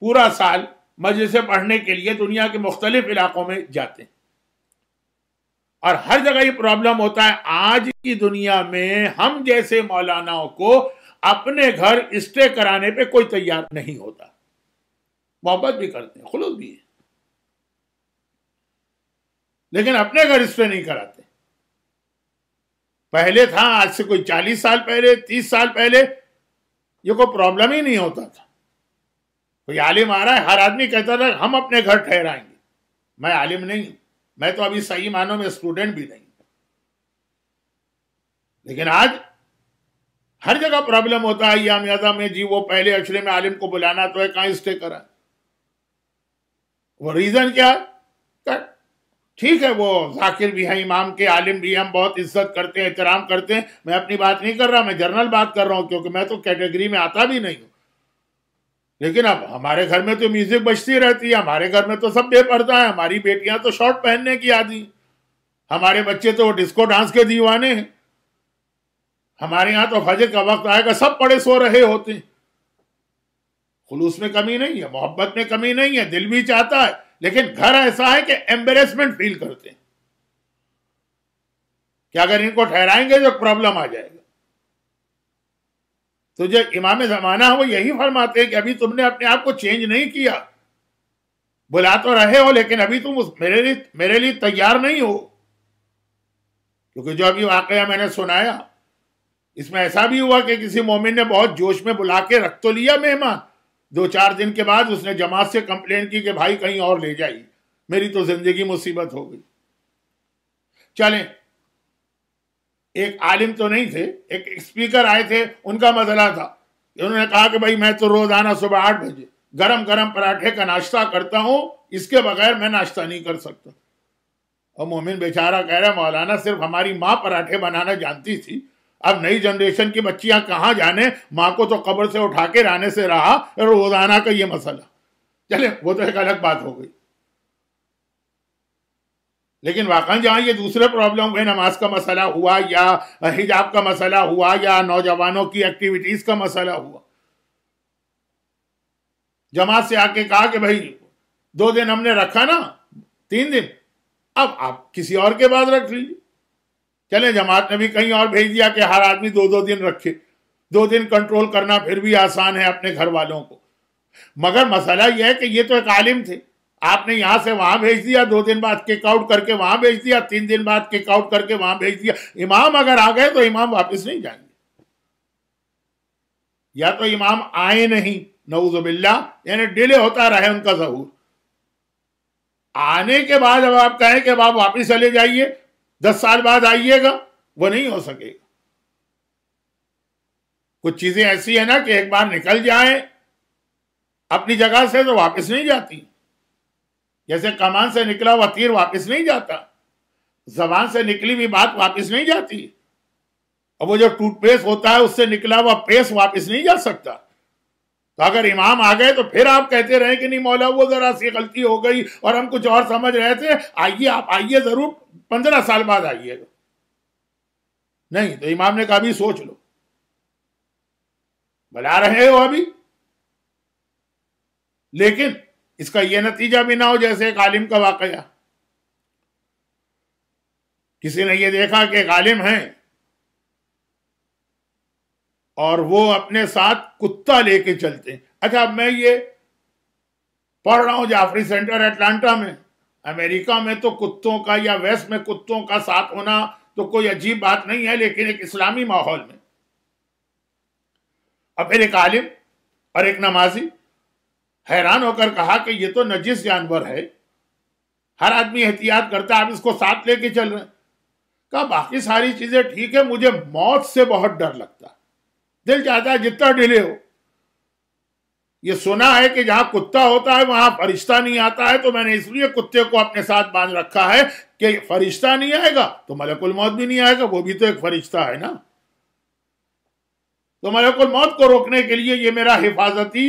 पूरा साल से पढ़ने के लिए दुनिया के मुख्तलिफ इलाकों में जाते हैं और हर जगह ये प्रॉब्लम होता है आज की दुनिया में हम जैसे मौलानाओं को अपने घर स्टे कराने पे कोई तैयार नहीं होता मोहब्बत भी करते हैं खुलूस भी है लेकिन अपने घर स्टे नहीं कराते पहले था आज से कोई चालीस साल पहले तीस साल पहले ये कोई प्रॉब्लम ही नहीं होता था कोई आलिम आ रहा है हर आदमी कहता था हम अपने घर ठहराएंगे मैं आलिम नहीं हूं मैं तो अभी सही मानो में स्टूडेंट भी नहीं लेकिन आज हर जगह प्रॉब्लम होता है या यामियादा में जी वो पहले अक्षरे में आलिम को बुलाना तो है कहां स्टे करा वो रीजन क्या है ठीक है वो जाकिर भी है इमाम के आलिम भी हम बहुत इज्जत करते हैं एहतराम करते हैं मैं अपनी बात नहीं कर रहा मैं जर्नल बात कर रहा हूँ क्योंकि मैं तो कैटेगरी में आता भी नहीं हूँ लेकिन अब हमारे घर में तो म्यूजिक बजती रहती है हमारे घर में तो सब बेपर्दा है हमारी बेटियां तो शॉर्ट पहनने की आदि हमारे बच्चे तो डिस्को डांस के दीवाने हैं हमारे यहाँ तो फजे का वक्त आएगा सब पड़े सो रहे होते हैं खुलूस में कमी नहीं है मोहब्बत में कमी नहीं है दिल भी चाहता है लेकिन घर ऐसा है कि एम्बेरसमेंट फील करते हैं कि अगर इनको ठहराएंगे तो प्रॉब्लम आ जाएगा तो जो इमाम जमाना है वो यही फरमाते हैं कि अभी तुमने अपने आप को चेंज नहीं किया बुला तो रहे हो लेकिन अभी तुम उस मेरे लिए मेरे लिए तैयार नहीं हो क्योंकि जो अभी वाकया मैंने सुनाया इसमें ऐसा भी हुआ कि किसी मोमिन ने बहुत जोश में बुला के रख तो लिया मेहमान दो चार दिन के बाद उसने जमात से कंप्लेन की कि भाई कहीं और ले जाइए मेरी तो जिंदगी मुसीबत हो गई चलें एक आलिम तो नहीं थे एक स्पीकर आए थे उनका मसला था उन्होंने कहा कि भाई मैं तो रोजाना सुबह आठ बजे गरम गरम पराठे का नाश्ता करता हूं इसके बगैर मैं नाश्ता नहीं कर सकता और मोमिन बेचारा कह रहा मौलाना सिर्फ हमारी माँ पराठे बनाना जानती थी अब नई जनरेशन की बच्चियां कहाँ जाने माँ को तो कब्र से उठा के रहने से रहा रोजाना का ये मसला चले वो तो एक अलग बात हो गई लेकिन वाकई जहां ये दूसरे प्रॉब्लम हुए नमाज का मसला हुआ या हिजाब का मसला हुआ या नौजवानों की एक्टिविटीज का मसला हुआ जमात से आके कहा कि भाई दो दिन हमने रखा ना तीन दिन अब आप किसी और के बाद रख लीजिए चले जमात ने भी कहीं और भेज दिया कि हर आदमी दो दो दिन रखे दो दिन कंट्रोल करना फिर भी आसान है अपने घर वालों को मगर मसला यह है कि ये तो एक आलिम थे आपने यहां से वहां भेज दिया दो दिन बाद किक आउट करके वहां भेज दिया तीन दिन बाद किक आउट करके वहां भेज दिया इमाम अगर आ गए तो इमाम वापस नहीं जाएंगे या तो इमाम आए नहीं नवजुबिल्ला यानी डिले होता रहे उनका जहूर आने के बाद अब आप कहें कि अब आप वापिस चले जाइए दस साल बाद आइएगा वो नहीं हो सकेगा कुछ चीजें ऐसी है ना कि एक बार निकल जाए अपनी जगह से तो वापस नहीं जाती जैसे कमान से निकला हुआ तीर वापस नहीं जाता जबान से निकली हुई बात वापस नहीं जाती और वो जो टूथपेस्ट होता है उससे निकला हुआ पेस्ट वापस नहीं जा सकता तो अगर इमाम आ गए तो फिर आप कहते रहे कि नहीं मौला वो जरा सी गलती हो गई और हम कुछ और समझ रहे थे आइए आप आइए जरूर पंद्रह साल बाद आइएगा नहीं तो इमाम ने कहा भी सोच लो बुला रहे हो अभी लेकिन इसका यह नतीजा भी ना हो जैसे एक आलिम का वाकया किसी ने यह देखा कि एक आलिम है और वो अपने साथ कुत्ता लेके चलते हैं अच्छा मैं ये पढ़ रहा हूं जाफरी सेंटर अटलांटा में अमेरिका में तो कुत्तों का या वेस्ट में कुत्तों का साथ होना तो कोई अजीब बात नहीं है लेकिन एक इस्लामी माहौल में अब फिर एक आलिम और एक नमाजी हैरान होकर कहा कि ये तो नजीस जानवर है हर आदमी एहतियात करता है आप इसको साथ लेके चल रहे कहा बाकी सारी चीजें ठीक है मुझे मौत से बहुत डर लगता दिल चाहता है जितना डिले हो ये सुना है कि जहां कुत्ता होता है वहां फरिश्ता नहीं आता है तो मैंने इसलिए कुत्ते को अपने साथ बांध रखा है कि फरिश्ता नहीं आएगा तो मलकुल मौत भी नहीं आएगा वो भी तो एक फरिश्ता है ना तो मलकुल मौत को रोकने के लिए ये मेरा हिफाजती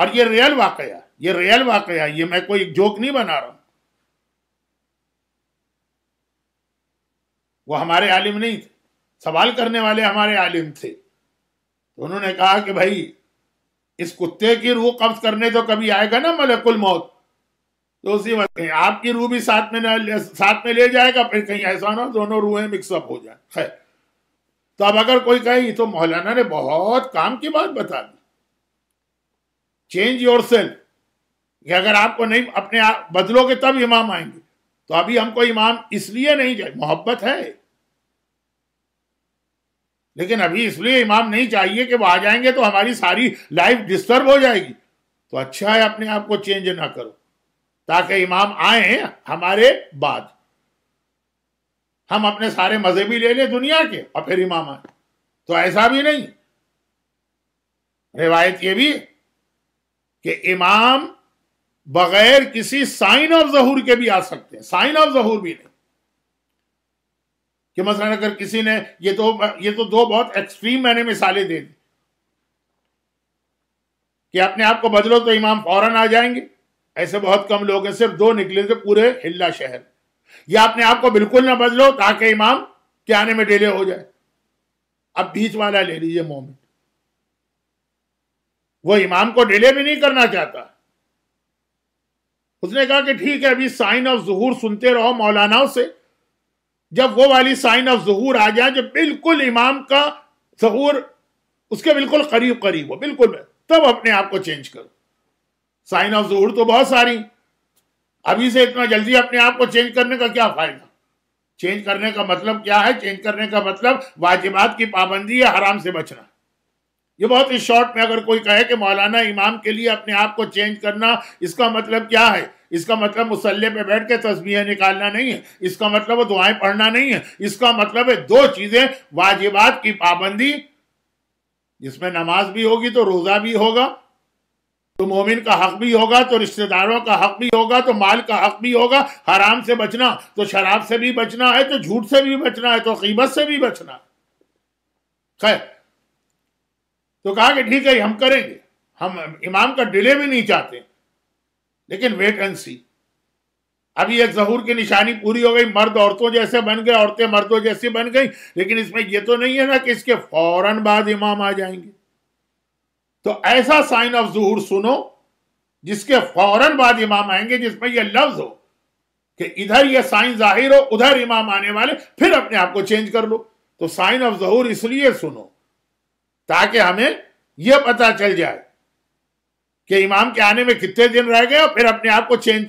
और ये रियल वाकया ये रियल वाकया ये मैं कोई जोक नहीं बना रहा हूं वो हमारे आलिम नहीं थे सवाल करने वाले हमारे आलिम थे तो उन्होंने कहा कि भाई इस कुत्ते की रूह कब्ज करने तो कभी आएगा ना मलकुल मौत तो उसी वक्त आपकी रूह भी साथ में साथ में ले जाएगा फिर कहीं ऐसा ना दोनों रूहें मिक्सअप हो जाए खैर तो अब अगर कोई कहे तो मौलाना ने बहुत काम की बात बता दी चेंज योर सेल्फ कि अगर आपको नहीं अपने आप बदलोगे तब इमाम आएंगे तो अभी हमको इमाम इसलिए नहीं जाए मोहब्बत है लेकिन अभी इसलिए इमाम नहीं चाहिए कि वो आ जाएंगे तो हमारी सारी लाइफ डिस्टर्ब हो जाएगी तो अच्छा है अपने आप को चेंज ना करो ताकि इमाम आए हमारे बाद हम अपने सारे मजे भी ले लें दुनिया के और फिर इमाम आए तो ऐसा भी नहीं रिवायत ये भी कि इमाम बगैर किसी साइन ऑफ जहूर के भी आ सकते हैं साइन ऑफ जहूर भी नहीं कि मसलन अगर किसी ने ये तो ये तो दो बहुत एक्सट्रीम मैंने मिसालें दे दी कि अपने आप को बदलो तो इमाम फौरन आ जाएंगे ऐसे बहुत कम लोग हैं सिर्फ दो निकले थे पूरे हिल्ला शहर या अपने आप को बिल्कुल ना बदलो ताकि इमाम के आने में डिले हो जाए अब बीच वाला ले लीजिए मोमेंट वो इमाम को डिले भी नहीं करना चाहता उसने कहा कि ठीक है अभी साइन ऑफ जहूर सुनते रहो मौलानाओं से जब वो वाली साइन ऑफ जहूर आ गया जो बिल्कुल इमाम का जहूर उसके बिल्कुल करीब करीब हो बिल्कुल तब अपने आप को चेंज करो साइन ऑफ जहूर तो बहुत सारी अभी से इतना जल्दी अपने आप को चेंज करने का क्या फायदा चेंज करने का मतलब क्या है चेंज करने का मतलब वाजिबात की पाबंदी है हराम से बचना ये बहुत ही शॉर्ट में अगर कोई कहे कि मौलाना इमाम के लिए अपने आप को चेंज करना इसका मतलब क्या है इसका मतलब मुसल्ले पे बैठ के तस्वीरें निकालना नहीं है इसका मतलब वो दुआएं पढ़ना नहीं है इसका मतलब है दो चीजें वाजिबात की पाबंदी जिसमें नमाज भी होगी तो रोजा भी होगा तो मोमिन का हक भी होगा तो रिश्तेदारों का हक भी होगा तो माल का हक भी होगा हराम से बचना तो शराब से भी बचना है तो झूठ से भी बचना है तो कीमत से भी बचना खैर तो कहा कि ठीक है हम करेंगे हम इमाम का डिले भी नहीं चाहते लेकिन वेट एंड सी अभी एक जहूर की निशानी पूरी हो गई मर्द औरतों जैसे बन गए औरतें मर्दों जैसी बन गई लेकिन इसमें यह तो नहीं है ना कि इसके फौरन बाद इमाम आ जाएंगे तो ऐसा साइन ऑफ जहूर सुनो जिसके फौरन बाद इमाम आएंगे जिसमें यह लफ्ज हो कि इधर यह साइन जाहिर हो उधर इमाम आने वाले फिर अपने आप को चेंज कर लो तो साइन ऑफ जहूर इसलिए सुनो ताकि हमें यह पता चल जाए कि इमाम के आने में कितने दिन रह गए और फिर अपने आप को चेंज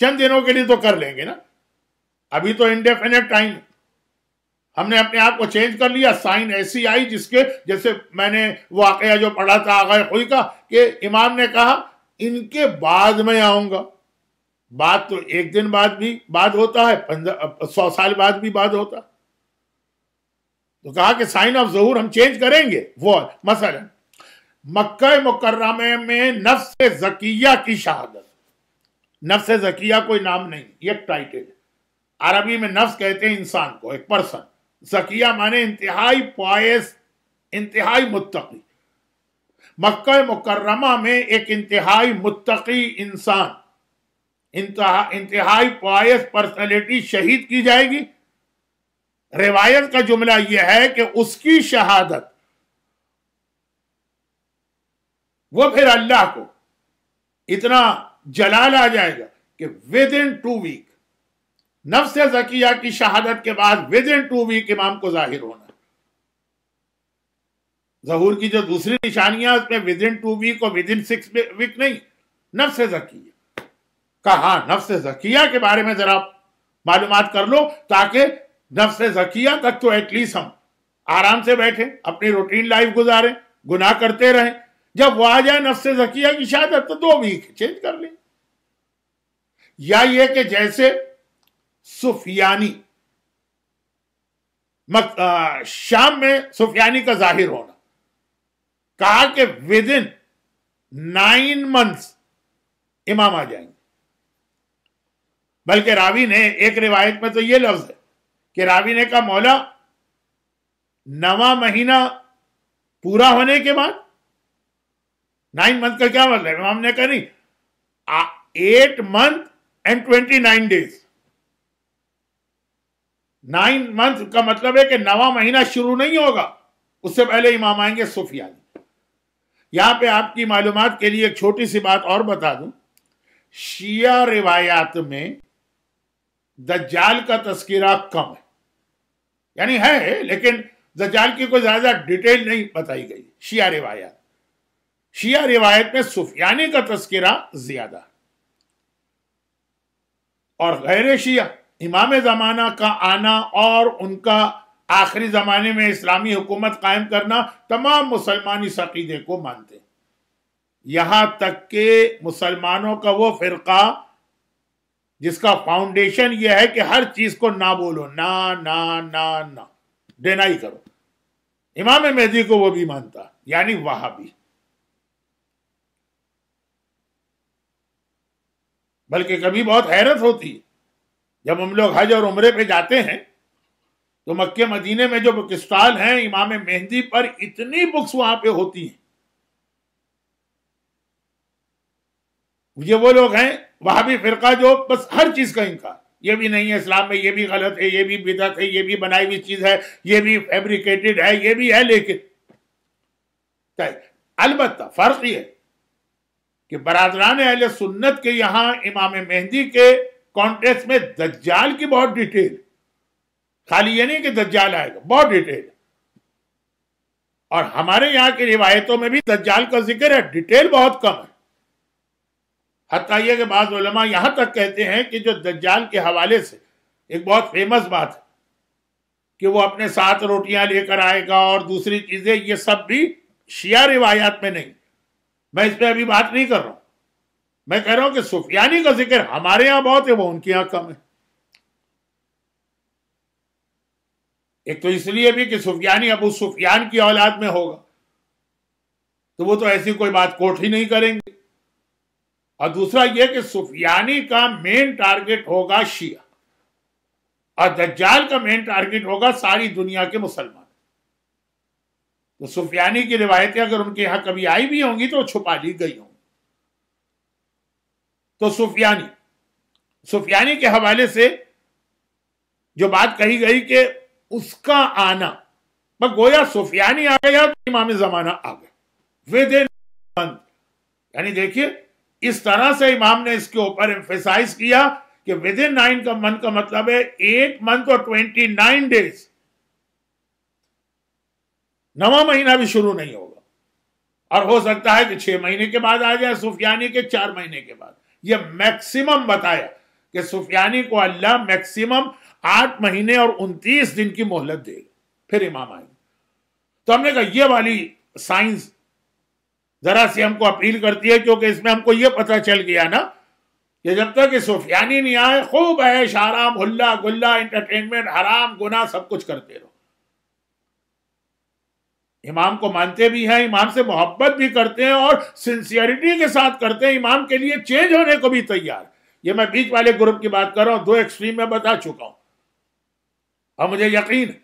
चंद दिनों के लिए तो कर लेंगे ना अभी तो इंडेफिनेट टाइम हमने अपने आप को चेंज कर लिया साइन ऐसी आई जिसके जैसे मैंने वाकया जो पढ़ा था आगे कोई का कि इमाम ने कहा इनके बाद में आऊंगा बात तो एक दिन बाद भी बाद होता है पंद्रह सौ साल बाद भी बाद होता है तो कहा कि साइन ऑफ जहूर हम चेंज करेंगे वो मसलन मक्का मुकर्रमे में नफ्स जकिया की शहादत नफ्स जकिया कोई नाम नहीं एक टाइटल अरबी में नफ्स कहते हैं इंसान को एक पर्सन जकिया माने इंतहाई पायस इंतहाई मुतकी मक्का मुकर्रमा में एक इंतहाई मुतकी इंसान इंतहा इंतहाई पायस पर्सनैलिटी शहीद की जाएगी रिवायत का जुमला यह है कि उसकी शहादत वो फिर अल्लाह को इतना जलाल आ जाएगा कि विद इन टू वीक नफ्स जकिया की शहादत के बाद विद इन टू वीक इमाम को जाहिर होना जहूर की जो दूसरी निशानियां उसमें विद इन टू वीक और विद इन सिक्स वीक नहीं नफ्स जकिया कहा नफ्स जकिया के बारे में जरा मालूम कर लो ताकि नफ्स जकिया तक तो एटलीस्ट हम आराम से बैठे अपनी रूटीन लाइफ गुजारें गुना करते रहे जब वो आ जाए नफ्स जकिया की शायद तो दो वीक चेंज कर लें या ये कि जैसे सुफियानी मक, आ, शाम में सुफियानी का जाहिर होना कहा कि विद इन नाइन मंथ्स इमाम आ जाएंगे बल्कि रावी ने एक रिवायत में तो ये लफ्ज है कि रावी ने कहा मौला नवा महीना पूरा होने के बाद नाइन मंथ का क्या मतलब इमाम ने कहा नहीं eight month and twenty nine days nine month का मतलब है कि नवा महीना शुरू नहीं होगा उससे पहले इमाम आएंगे सुफिया यहां पे आपकी मालूम के लिए एक छोटी सी बात और बता दूं शिया रिवायात में दज्जाल का तस्करा कम है यानी है लेकिन जजाल की कोई ज़्यादा डिटेल नहीं बताई गई शिया रिवायत शिया रिवायत में सुफियानी का तस्करा ज्यादा और गैर शिया इमाम ज़माना का आना और उनका आखिरी ज़माने में इस्लामी हुकूमत कायम करना तमाम मुसलमानी सकीदे को मानते यहां तक के मुसलमानों का वो फ़िरका जिसका फाउंडेशन यह है कि हर चीज को ना बोलो ना ना ना ना डेनाई करो इमाम मेहदी को वो भी मानता यानी वहां भी बल्कि कभी बहुत हैरत होती है जब हम लोग हज और उम्रे पे जाते हैं तो मक्के मदीने में जो बुक स्टॉल है इमाम मेहंदी पर इतनी बुक्स वहां पे होती हैं ये वो लोग हैं वहां भी फिरका जो बस हर चीज का इनकार ये भी नहीं है इस्लाम में ये भी गलत है ये भी बिदत है ये भी बनाई हुई चीज है ये भी फेब्रिकेटेड है ये भी है लेकिन अलबत् फर्क ये कि बरादरान अहल सुन्नत के यहां इमाम मेहंदी के कॉन्टेक्स में दज्जाल की बहुत डिटेल खाली ये नहीं कि दज्जाल आएगा बहुत डिटेल और हमारे यहाँ की रिवायतों में भी दज्जाल का जिक्र है डिटेल बहुत कम है हत्या के बाद यहां यहाँ तक कहते हैं कि जो दज्जाल के हवाले से एक बहुत फेमस बात है कि वो अपने साथ रोटियां लेकर आएगा और दूसरी चीज़ें ये सब भी शिया रिवायात में नहीं मैं इस पर अभी बात नहीं कर रहा हूं मैं कह रहा हूं कि सुफियानी का जिक्र हमारे यहां बहुत है वो उनके यहां कम है एक तो इसलिए भी कि सुफियानी अब उस सुफियान की औलाद में होगा तो वो तो ऐसी कोई बात कोठ ही नहीं करेंगे और दूसरा यह कि सुफियानी का मेन टारगेट होगा शिया और दज्जाल का मेन टारगेट होगा सारी दुनिया के मुसलमान तो सुफियानी की रिवायतें अगर उनके यहां कभी आई भी होंगी तो छुपा ली गई होंगी तो सुफियानी सुफियानी के हवाले से जो बात कही गई कि उसका आना पर गोया सुफियानी आ गया तो इमाम जमाना आ गया विद इन यानी देखिए इस तरह से इमाम ने इसके ऊपर एम्फेसाइज किया कि विद इन नाइन का मंथ का मतलब है एट मंथ और ट्वेंटी नाइन डेज नवा महीना भी शुरू नहीं होगा और हो सकता है कि छह महीने के बाद आ जाए सुफियानी के चार महीने के बाद यह मैक्सिमम बताया कि सुफियानी को अल्लाह मैक्सिमम आठ महीने और उनतीस दिन की मोहलत देगा फिर इमाम आएंगे तो हमने कहा यह वाली साइंस जरा सी हमको अपील करती है क्योंकि इसमें हमको ये पता चल गया ना कि जब तक ये सुफियानी नहीं आए खूब ऐश आराम हुल्ला गुल्ला इंटरटेनमेंट हराम गुना सब कुछ करते रहो इमाम को मानते भी हैं इमाम से मोहब्बत भी करते हैं और सिंसियरिटी के साथ करते हैं इमाम के लिए चेंज होने को भी तैयार ये मैं बीच वाले ग्रुप की बात कर रहा हूं दो एक्सट्रीम में बता चुका हूं और मुझे यकीन है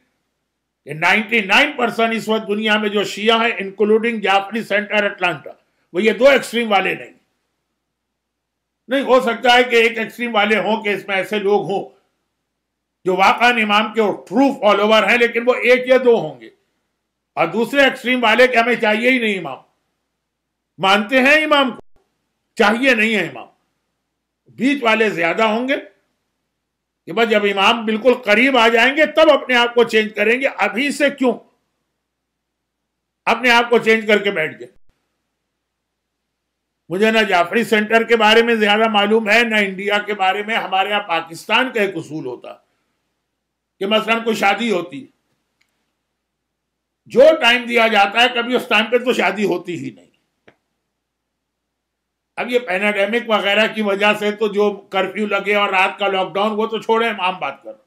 कि 99 परसेंट इस वक्त दुनिया में जो शिया है इंक्लूडिंग जाफरी सेंटर अटलांटा वो ये दो एक्सट्रीम वाले नहीं नहीं हो सकता है कि एक एक्सट्रीम वाले हों कि इसमें ऐसे लोग हों जो वाकान इमाम के ट्रू फॉलोवर हैं लेकिन वो एक या दो होंगे और दूसरे एक्सट्रीम वाले के हमें चाहिए ही नहीं इमाम मानते हैं इमाम को चाहिए नहीं है इमाम बीच वाले ज्यादा होंगे कि बस जब इमाम बिल्कुल करीब आ जाएंगे तब अपने आप को चेंज करेंगे अभी से क्यों अपने आप को चेंज करके बैठ गए मुझे ना जाफरी सेंटर के बारे में ज्यादा मालूम है ना इंडिया के बारे में हमारे यहां पाकिस्तान का एक उसूल होता कि मसलन कोई शादी होती जो टाइम दिया जाता है कभी उस टाइम पर तो शादी होती ही नहीं अब ये पेनाडेमिक वगैरह की वजह से तो जो कर्फ्यू लगे और रात का लॉकडाउन वो तो छोड़े हम आम बात कर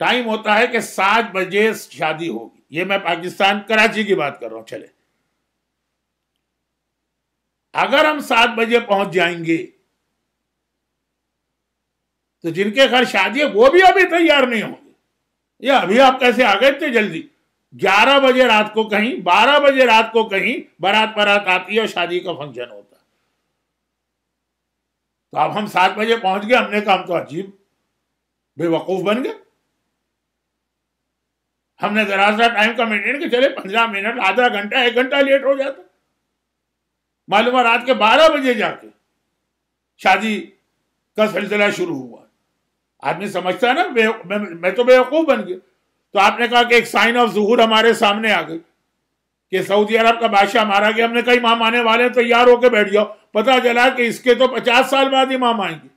टाइम होता है कि सात बजे शादी होगी ये मैं पाकिस्तान कराची की बात कर रहा हूं चले अगर हम सात बजे पहुंच जाएंगे तो जिनके घर शादी है वो भी अभी तैयार नहीं होंगे ये अभी आप कैसे आ गए इतने जल्दी ग्यारह बजे रात को कहीं बारह बजे रात को कहीं बारात बारात आती है और शादी का फंक्शन होता है तो अब हम सात बजे पहुंच गए हमने काम तो अजीब बेवकूफ बन गए हमने जरा सा टाइम का मेंटेन किया चले पंद्रह मिनट आधा घंटा एक घंटा लेट हो जाता मालूम है रात के बारह बजे जाके शादी का सिलसिला शुरू हुआ आदमी समझता है ना मैं, मैं तो बेवकूफ बन गया तो आपने कहा कि एक साइन ऑफ जहूर हमारे सामने आ गई कि सऊदी अरब का बादशाह मारा गया हमने कई इमाम आने वाले हैं तैयार होकर बैठ जाओ पता चला कि इसके तो पचास साल बाद इमाम आएंगे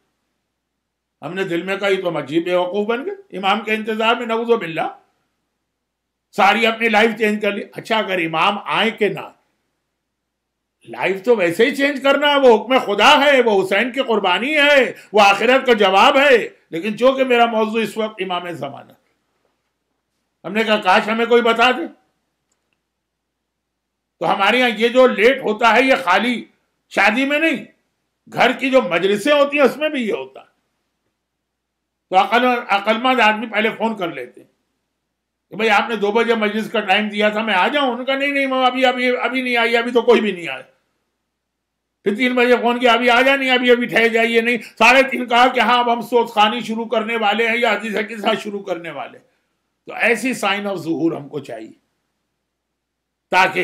हमने दिल में कही तो हम अजीब बेवकूफ़ बन गए इमाम के इंतजार में नवजो बिल्ला सारी अपनी लाइफ चेंज कर ली अच्छा अगर इमाम आए कि ना लाइफ तो वैसे ही चेंज करना है वो हुक्म खुदा है वो हुसैन की कुर्बानी है वो आखिरत का जवाब है लेकिन चूंकि मेरा मौजू इस वक्त इमाम जमाना हमने कहा काश हमें कोई बता दे तो हमारे यहां ये जो लेट होता है ये खाली शादी में नहीं घर की जो मजलिसें होती हैं उसमें भी ये होता है तो अकल अकलमंद आदमी पहले फ़ोन कर लेते हैं कि भाई आपने दो बजे मजलिस का टाइम दिया था मैं आ जाऊं उनका नहीं नहीं मैं अभी अभी अभी नहीं आई अभी तो कोई भी नहीं आया फिर तीन बजे फ़ोन किया अभी आ जा नहीं अभी अभी ठहर जाइए नहीं साढ़े तीन कहा कि हाँ अब हम सोच खानी शुरू करने वाले हैं या के साथ शुरू करने वाले हैं तो ऐसी साइन ऑफ जहूर हमको चाहिए ताकि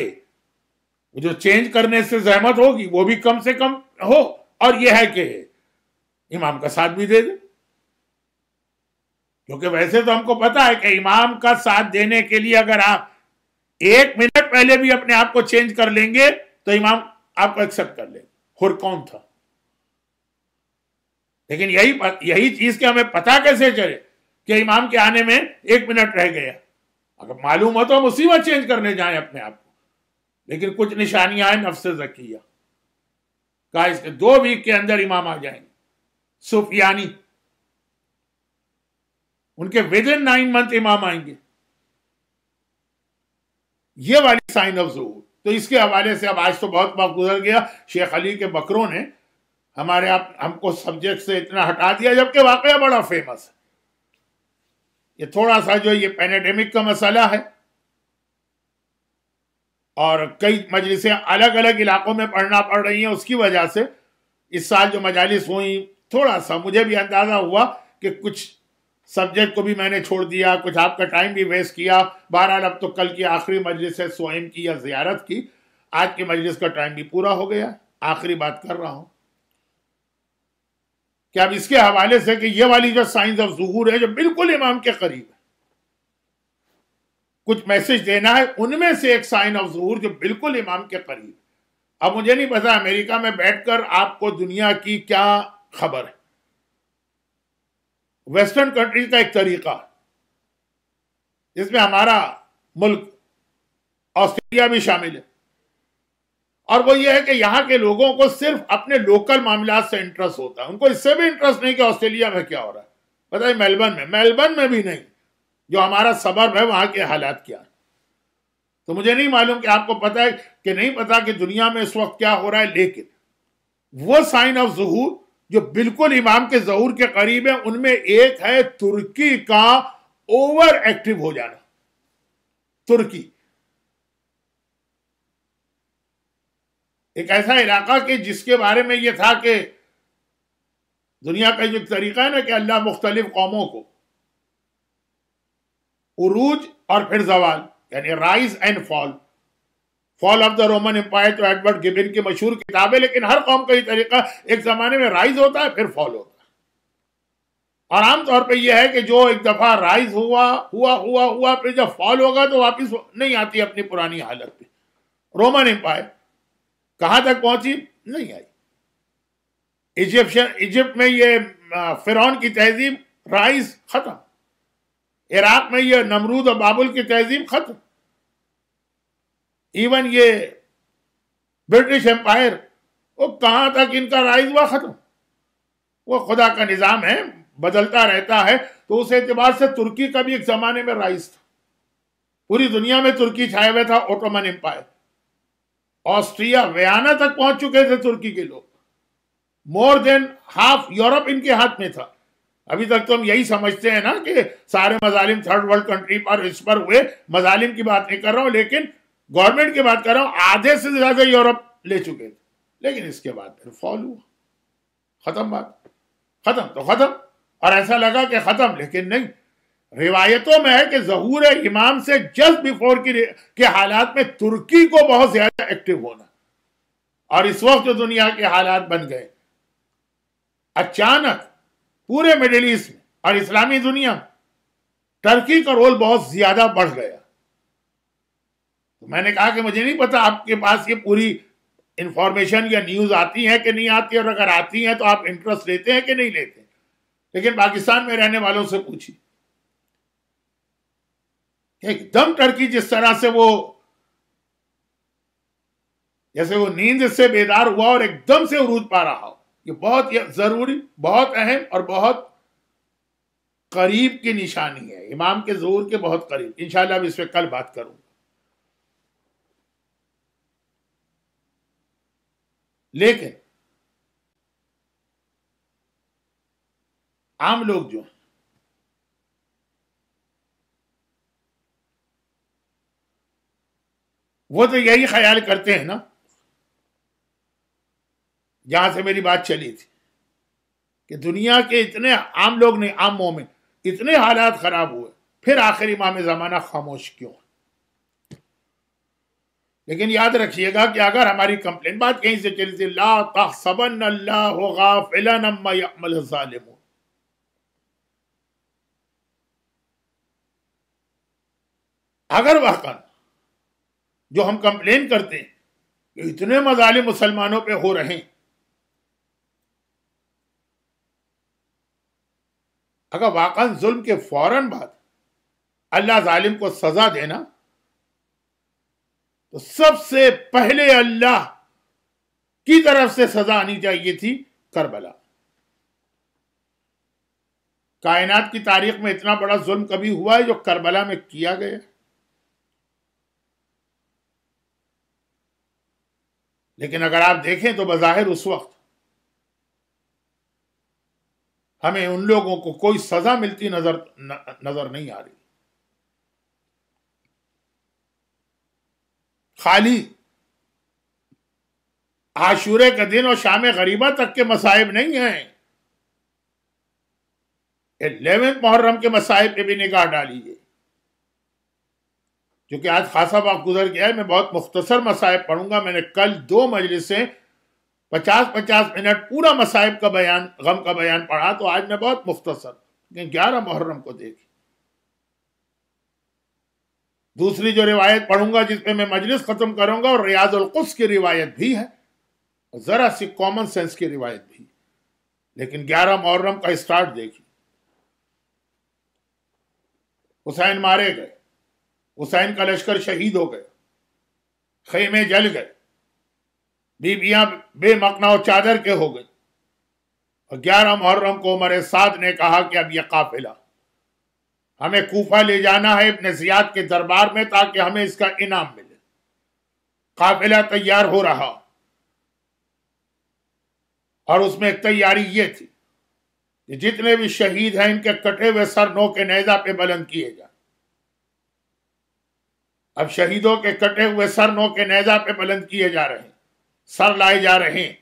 जो चेंज करने से सहमत होगी वो भी कम से कम हो और यह है कि इमाम का साथ भी दे दे क्योंकि वैसे तो हमको पता है कि इमाम का साथ देने के लिए अगर आप एक मिनट पहले भी अपने आप को चेंज कर लेंगे तो इमाम आपको एक्सेप्ट कर लेंगे हुर कौन था लेकिन यही यही चीज के हमें पता कैसे चले कि इमाम के आने में एक मिनट रह गया अगर मालूम हो तो हम उसी वक्त चेंज करने जाए अपने आप को लेकिन कुछ निशानियां हैं नफ्स जकिया का इसके दो वीक के अंदर इमाम आ जाएंगे सुफियानी उनके विद इन नाइन मंथ इमाम आएंगे ये वाली साइन ऑफ जहूर तो इसके हवाले से अब आज तो बहुत वक्त गुजर गया शेख अली के बकरों ने हमारे आप हमको सब्जेक्ट से इतना हटा दिया जबकि वाकया बड़ा फेमस है ये थोड़ा सा जो ये पैनेडेमिक का मसला है और कई मजलिसें अलग अलग इलाकों में पढ़ना पड़ रही हैं उसकी वजह से इस साल जो मजालिस हुई थोड़ा सा मुझे भी अंदाज़ा हुआ कि कुछ सब्जेक्ट को भी मैंने छोड़ दिया कुछ आपका टाइम भी वेस्ट किया बहरहाल अब तो कल की आखिरी मजलिस है सोएम की या जियारत की आज की मजलिस का टाइम भी पूरा हो गया आखिरी बात कर रहा हूँ कि अब इसके हवाले से कि ये वाली जो साइंस ऑफ जहूर है जो बिल्कुल इमाम के करीब है कुछ मैसेज देना है उनमें से एक साइन ऑफ जहूर जो बिल्कुल इमाम के करीब अब मुझे नहीं पता अमेरिका में बैठकर आपको दुनिया की क्या खबर है वेस्टर्न कंट्रीज का एक तरीका जिसमें हमारा मुल्क ऑस्ट्रेलिया भी शामिल है और वो ये है कि यहाँ के लोगों को सिर्फ अपने लोकल मामला से इंटरेस्ट होता है उनको इससे भी इंटरेस्ट नहीं कि ऑस्ट्रेलिया में क्या हो रहा है बताइए मेलबर्न में मेलबर्न में भी नहीं जो हमारा सबर्ब है वहां के हालात क्या है तो मुझे नहीं मालूम कि आपको पता है कि नहीं पता कि दुनिया में इस वक्त क्या हो रहा है लेकिन वो साइन ऑफ जहूर जो बिल्कुल इमाम के जहूर के करीब है उनमें एक है तुर्की का ओवर एक्टिव हो जाना तुर्की एक ऐसा इलाका कि जिसके बारे में यह था कि दुनिया का जो तरीका है ना कि अल्लाह मुख्तलिफ कौमों को उरूज और फिर जवाल यानी rise and fall fall of the Roman empire तो एडवर्ड गिबिन की मशहूर किताब है लेकिन हर कौम का ही तरीका एक जमाने में राइज होता है फिर फॉल होता है और आमतौर पर यह है कि जो एक दफा राइज हुआ हुआ हुआ हुआ फिर जब फॉल होगा तो वापिस नहीं आती अपनी पुरानी हालत पे रोमन एम्पायर कहां तक पहुंची नहीं आई इजिप्शियन इजिप्ट में ये फिर की तहजीब राइस खत्म इराक में ये नमरूद और बाबुल की तहजीब खत्म इवन ये ब्रिटिश एम्पायर वो कहां तक इनका राइज हुआ खत्म वो खुदा का निज़ाम है बदलता रहता है तो उस एतबार से तुर्की का भी एक ज़माने में राइज था पूरी दुनिया में तुर्की छाया हुए था ओटोमन एम्पायर ऑस्ट्रिया रियाना तक पहुंच चुके थे तुर्की के लोग मोर देन हाफ यूरोप इनके हाथ में था अभी तक तो हम यही समझते हैं ना कि सारे मजालिम थर्ड वर्ल्ड कंट्री पर इस पर हुए मजालिम की बात नहीं कर रहा हूं लेकिन गवर्नमेंट की बात कर रहा हूं आधे से ज्यादा यूरोप ले चुके थे लेकिन इसके बाद फिर फॉल हुआ खत्म बात खत्म तो खत्म और ऐसा लगा कि खत्म लेकिन नहीं रिवायतों में है कि जहूर इमाम से जस्ट बिफोर की के हालात में तुर्की को बहुत ज्यादा एक्टिव होना और इस वक्त जो दुनिया के हालात बन गए अचानक पूरे मिडिल ईस्ट में और इस्लामी दुनिया में का रोल बहुत ज्यादा बढ़ गया तो मैंने कहा कि मुझे नहीं पता आपके पास ये पूरी इंफॉर्मेशन या न्यूज आती है कि नहीं आती और अगर आती है तो आप इंटरेस्ट लेते हैं कि नहीं लेते लेकिन पाकिस्तान में रहने वालों से पूछी एकदम टर्की जिस तरह से वो जैसे वो नींद से बेदार हुआ और एकदम से उरूद पा रहा हो ये बहुत जरूरी बहुत अहम और बहुत करीब की निशानी है इमाम के जोर के बहुत करीब इंशाल्लाह इस पर कल बात करूंगा लेकिन आम लोग जो हैं वो तो यही ख्याल करते हैं ना जहां से मेरी बात चली थी कि दुनिया के इतने आम लोग नहीं आम मोमिन इतने हालात खराब हुए फिर आखिर इमाम ज़माना खामोश क्यों लेकिन याद रखिएगा कि अगर हमारी कंप्लेन बात कहीं से चली थी ला तहसबन अल्लाह गाफिलन अम्मा यअमल ज़ालिमून अगर वाकन जो हम कंप्लेन करते हैं कि इतने मजाले मुसलमानों पे हो रहे हैं अगर वाकन जुल्म के फौरन बाद अल्लाह जालिम को सजा देना तो सबसे पहले अल्लाह की तरफ से सजा आनी चाहिए थी करबला कायनात की तारीख में इतना बड़ा जुल्म कभी हुआ है जो करबला में किया गया लेकिन अगर आप देखें तो बज़ाहिर उस वक्त हमें उन लोगों को कोई सजा मिलती नजर न, नजर नहीं आ रही खाली आशूरे के दिन और शाम गरीबा तक के मसाइब नहीं हैं इलेवेंथ मुहर्रम के मसाइब पे भी निगाह डालिए क्योंकि आज खासा वक्त गुजर गया है मैं बहुत मुख्तसर मसायब पढ़ूंगा मैंने कल दो मजलिसें पचास पचास मिनट पूरा मसायब का बयान गम का बयान पढ़ा तो आज मैं बहुत मुख्तसर ग्यारह मुहर्रम को देखी दूसरी जो रिवायत पढ़ूंगा जिसमें मैं मजलिस ख़त्म करूंगा और कुस की रिवायत भी है ज़रा सी कॉमन सेंस की रिवायत भी लेकिन ग्यारह मुहर्रम का स्टार्ट देखी हुसैन मारे गए हुसैन का लश्कर शहीद हो गया खेमे जल गए बीबियां बेमकना और चादर के हो गई और ग्यारह मुहर्रम को उमर साद ने कहा कि अब यह काफिला हमें कोफा ले जाना है अपने जियाद के दरबार में ताकि हमें इसका इनाम मिले काफिला तैयार हो रहा और उसमें तैयारी ये थी कि जितने भी शहीद हैं इनके कटे हुए सर नो के नैजा पे बुलंद किए जाए अब शहीदों के कटे हुए सर नो के नैजा पे बुलंद किए जा रहे हैं सर लाए जा रहे हैं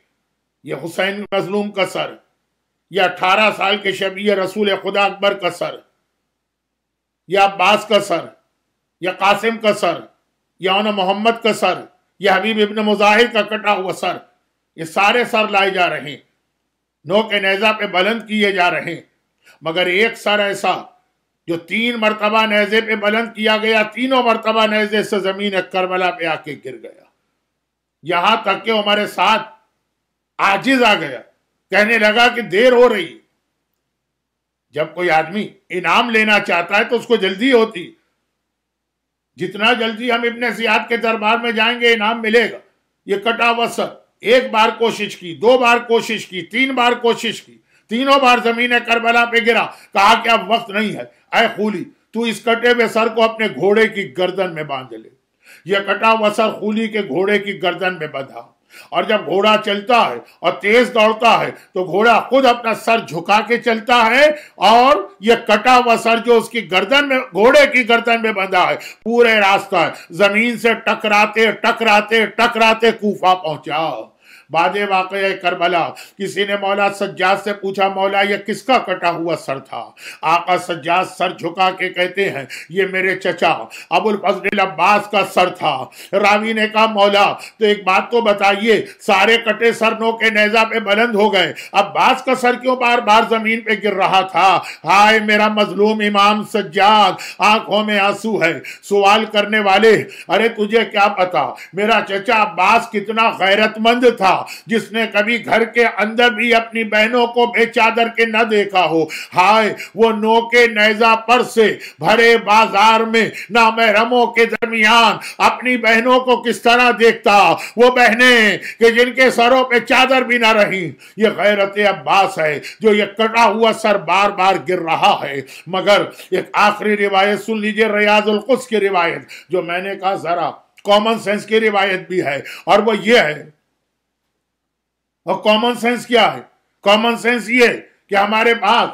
ये हुसैन मजलूम का सर या अठारह साल के शबी रसूल खुदा अकबर का सर या अब्बास का सर या कासिम का सर या उन मोहम्मद का सर या हबीब इबन मुजाहिर का कटा हुआ सर ये सारे सर लाए जा रहे हैं नो के नैजा पे बुलंद किए जा रहे हैं मगर एक सर ऐसा जो तीन मरतबा नजे पे बुलंद किया गया तीनों मरतबा नजे से ज़मीन करबला पे आके गिर गया यहां तक के हमारे साथ आजिज आ गया कहने लगा कि देर हो रही जब कोई आदमी इनाम लेना चाहता है तो उसको जल्दी होती जितना जल्दी हम इबन सियाद के दरबार में जाएंगे इनाम मिलेगा ये कटा वसत एक बार कोशिश की दो बार कोशिश की तीन बार कोशिश की तीनों बार जमीन करबला पे गिरा कहा कि अब वक्त नहीं है अय खूली तू इस कटे हुए सर को अपने घोड़े की गर्दन में बांध ले यह कटा हुआ सर खूली के घोड़े की गर्दन में बंधा और जब घोड़ा चलता है और तेज दौड़ता है तो घोड़ा खुद अपना सर झुका के चलता है और यह कटा हुआ सर जो उसकी गर्दन में घोड़े की गर्दन में बंधा है पूरे रास्ता है जमीन से टकराते टकराते टकराते कूफा पहुंचा बाद वाक़ करबला किसी ने मौला सज्जाद से पूछा मौला यह किसका कटा हुआ सर था आका सज्जाद सर झुका के कहते हैं ये मेरे चचा अबुल फजल अब्बास का सर था रावी ने कहा मौला तो एक बात तो बताइए सारे कटे सर नो के नैजा पे बुलंद हो गए अब्बास का सर क्यों बार बार जमीन पे गिर रहा था हाय मेरा मजलूम इमाम सज्जाद आंखों में आंसू है सवाल करने वाले अरे तुझे क्या पता मेरा चचा अब्बास कितना गैरतमंद था देखा जिसने कभी घर के अंदर भी अपनी बहनों को बेचादर के न देखा हो हाय वो नो के नैजा पर से भरे बाजार में ना महरमों के दरमियान अपनी बहनों को किस तरह देखता वो बहने कि जिनके सरों पे चादर भी ना रही ये गैरत अब्बास है जो ये कटा हुआ सर बार बार गिर रहा है मगर एक आखिरी रिवायत सुन लीजिए रियाजुल कुछ की रिवायत जो मैंने कहा जरा कॉमन सेंस की रिवायत भी है और वो ये है और कॉमन सेंस क्या है कॉमन सेंस ये कि हमारे पास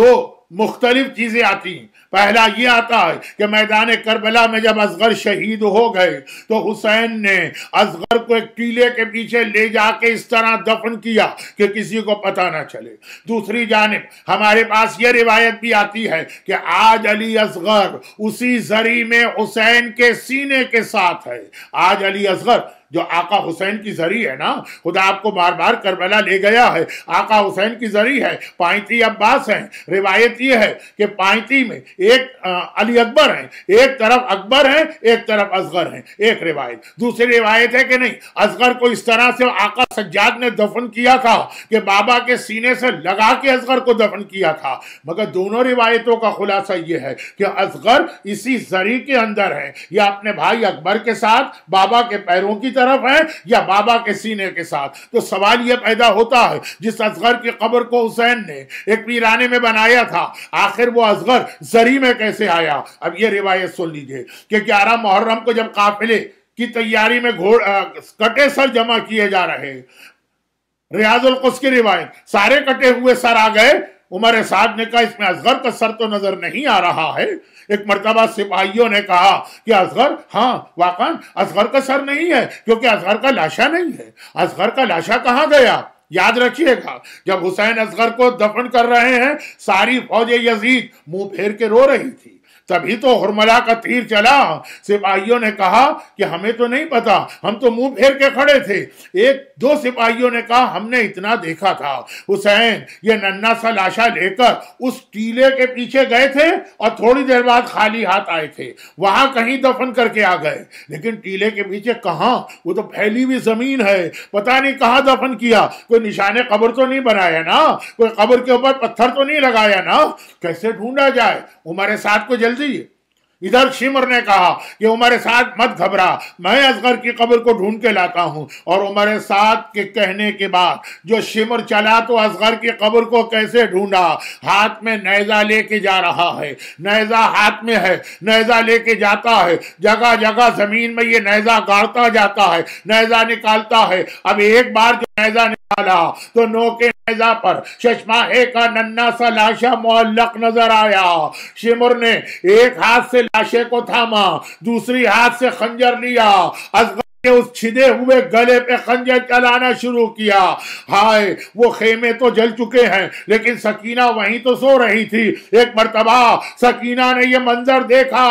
दो मुख्तलिफ चीज़ें आती हैं पहला ये आता है कि मैदान करबला में जब असगर शहीद हो गए तो हुसैन ने असगर को एक टीले के पीछे ले जाके इस तरह दफन किया कि किसी को पता ना चले दूसरी जानब हमारे पास ये रिवायत भी आती है कि आज अली असगर उसी जरी में हुसैन के सीने के साथ है आज अली असगर जो आका हुसैन की जरी है ना खुदा आपको बार बार करबला ले गया है आका हुसैन की जरी है पाइती अब्बास हैं रिवायत ये है कि पाइती में एक आ, अली अकबर हैं एक तरफ अकबर हैं एक तरफ असगर हैं एक रिवायत दूसरी रिवायत है कि नहीं असगर को इस तरह से आका सज्जाद ने दफन किया था कि बाबा के सीने से लगा के असगर को दफन किया था मगर दोनों रिवायतों का खुलासा यह है कि असगर इसी जरी के अंदर है या अपने भाई अकबर के साथ बाबा के पैरों की तरफ है या बाबा के सीने के साथ तो सवाल यह पैदा होता है जिस असगर की कब्र को हुसैन ने एक पीराने में बनाया था आखिर वो असगर जरी में कैसे आया अब ये रिवायत सुन लीजिए कि ग्यारह मुहर्रम को जब काफिले की तैयारी में घोड़ कटे सर जमा किए जा रहे रियाजुल कुस की रिवायत सारे कटे हुए सर आ गए उमर साहब ने कहा इसमें असगर का सर तो नजर नहीं आ रहा है एक मरतबा सिपाहियों ने कहा कि असगर हाँ वाकान असगर का सर नहीं है क्योंकि असगर का लाशा नहीं है असगर का लाशा कहाँ गया याद रखिएगा जब हुसैन असगर को दफन कर रहे हैं सारी फौज यजीद मुंह फेर के रो रही थी तभी तो हुरमला का तीर चला सिपाहियों ने कहा कि हमें तो नहीं पता हम तो मुंह फेर के खड़े थे एक दो सिपाहियों ने कहा हमने इतना देखा था हुसैन ये नन्ना सा लाशा लेकर उस टीले के पीछे गए थे और थोड़ी देर बाद खाली हाथ आए थे वहां कहीं दफन करके आ गए लेकिन टीले के पीछे कहा वो तो फैली हुई जमीन है पता नहीं कहाँ दफन किया कोई निशाने कब्र तो नहीं बनाया ना कोई कब्र के ऊपर पत्थर तो नहीं लगाया ना कैसे ढूंढा जाए हमारे साथ को जल्दी दीजिए इधर शिमर ने कहा कि उमर साथ मत घबरा मैं असगर की कब्र को ढूंढ के लाता हूं और उमर साथ के कहने के बाद जो शिमर चला तो असगर की कब्र को कैसे ढूंढा हाथ में नैजा लेके जा रहा है नैजा हाथ में है नैजा लेके जाता है जगह जगह जमीन में ये नैजा गाड़ता जाता है नैजा निकालता है अब एक बार जो नैजा निकाला तो नोके पर चश्मा एक नन्ना सा लाशा मोहल्लक नजर आया शिमर ने एक हाथ से लाशे को थामा दूसरी हाथ से खंजर लिया ने उस छिदे हुए गले पे खंजर चलाना शुरू किया हाय वो खेमे तो जल चुके हैं लेकिन सकीना वहीं तो सो रही थी एक मरतबा सकीना ने ये मंजर देखा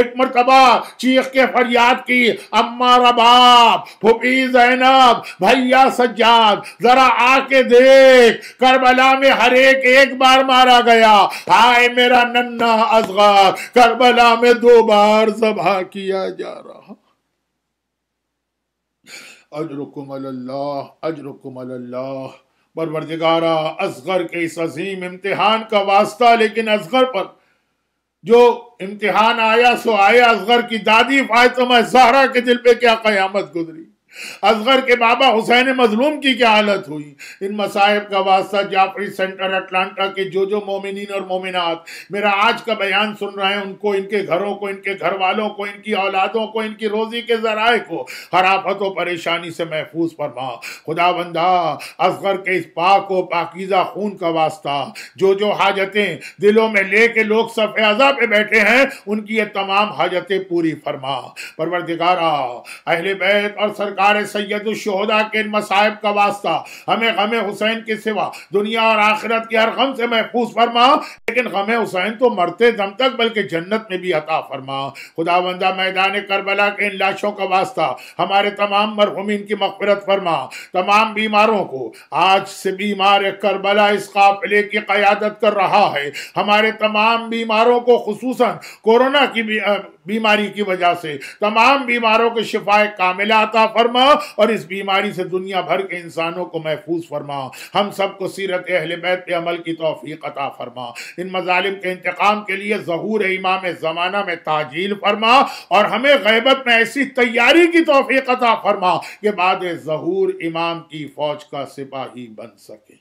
एक मरतबा चीख के फरियाद की अम्मा रबाब फुपी जैनब भैया सज्जाद जरा आके देख करबला में हर एक एक बार मारा गया हाय मेरा नन्ना असगर करबला में दो बार जबा किया जा रहा अजरकुम अल्लाह अजरकुम अल्लाह परवरदिगारा असगर के इस अजीम इम्तिहान का वास्ता लेकिन असगर पर जो इम्तिहान आया सो आया असगर की दादी फायतम जहरा के दिल पे क्या कयामत गुजरी असगर के बाबा हुसैन मजलूम की क्या हालत हुई इन मसाहब का वास्ता जाफरी सेंटर अटलांटा के जो जो मोमिन और मोमिनात मेरा आज का बयान सुन रहे हैं उनको इनके घरों को इनके घर वालों को इनकी औलादों को इनकी रोजी के जराए को हराफत और परेशानी से महफूज फरमा खुदा बंदा असगर के इस पाक व पाकिजा खून का वास्ता जो जो हाजतें दिलों में ले के लोग सफ़ अजा पे बैठे हैं उनकी ये तमाम हाजतें पूरी फरमा परवरदिगारा अहले बैत और सरकार सरकार सैयद शहदा के मसाहब का वास्ता हमें गम हुसैन के सिवा दुनिया और आखिरत के हर गम से महफूज फरमा लेकिन गम हुसैन तो मरते दम तक बल्कि जन्नत में भी अता फरमा खुदा वंदा मैदान करबला के इन लाशों का वास्ता हमारे तमाम मरहुमिन की मफफरत फरमा तमाम बीमारों को आज से बीमार करबला इस काफिले की क्यादत कर रहा है हमारे तमाम बीमारों को खसूस कोरोना की बीमारी की वजह से तमाम बीमारों के शिफाए कामिला अता फरमा फरमा और इस बीमारी से दुनिया भर के इंसानों को महफूज फरमा हम सबको सीरत अहल बैत पे अमल की तोफ़ीक अता फरमा इन मजालिम के इंतकाम के लिए जहूर इमाम ज़माना में ताजील फरमा और हमें गैबत में ऐसी तैयारी की तोफ़ीक अता फरमा कि बाद जहूर इमाम की फ़ौज का सिपाही बन सके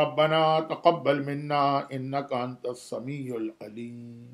रबना तकबल मन्ना इन्नका अंतस्समीउल अलीम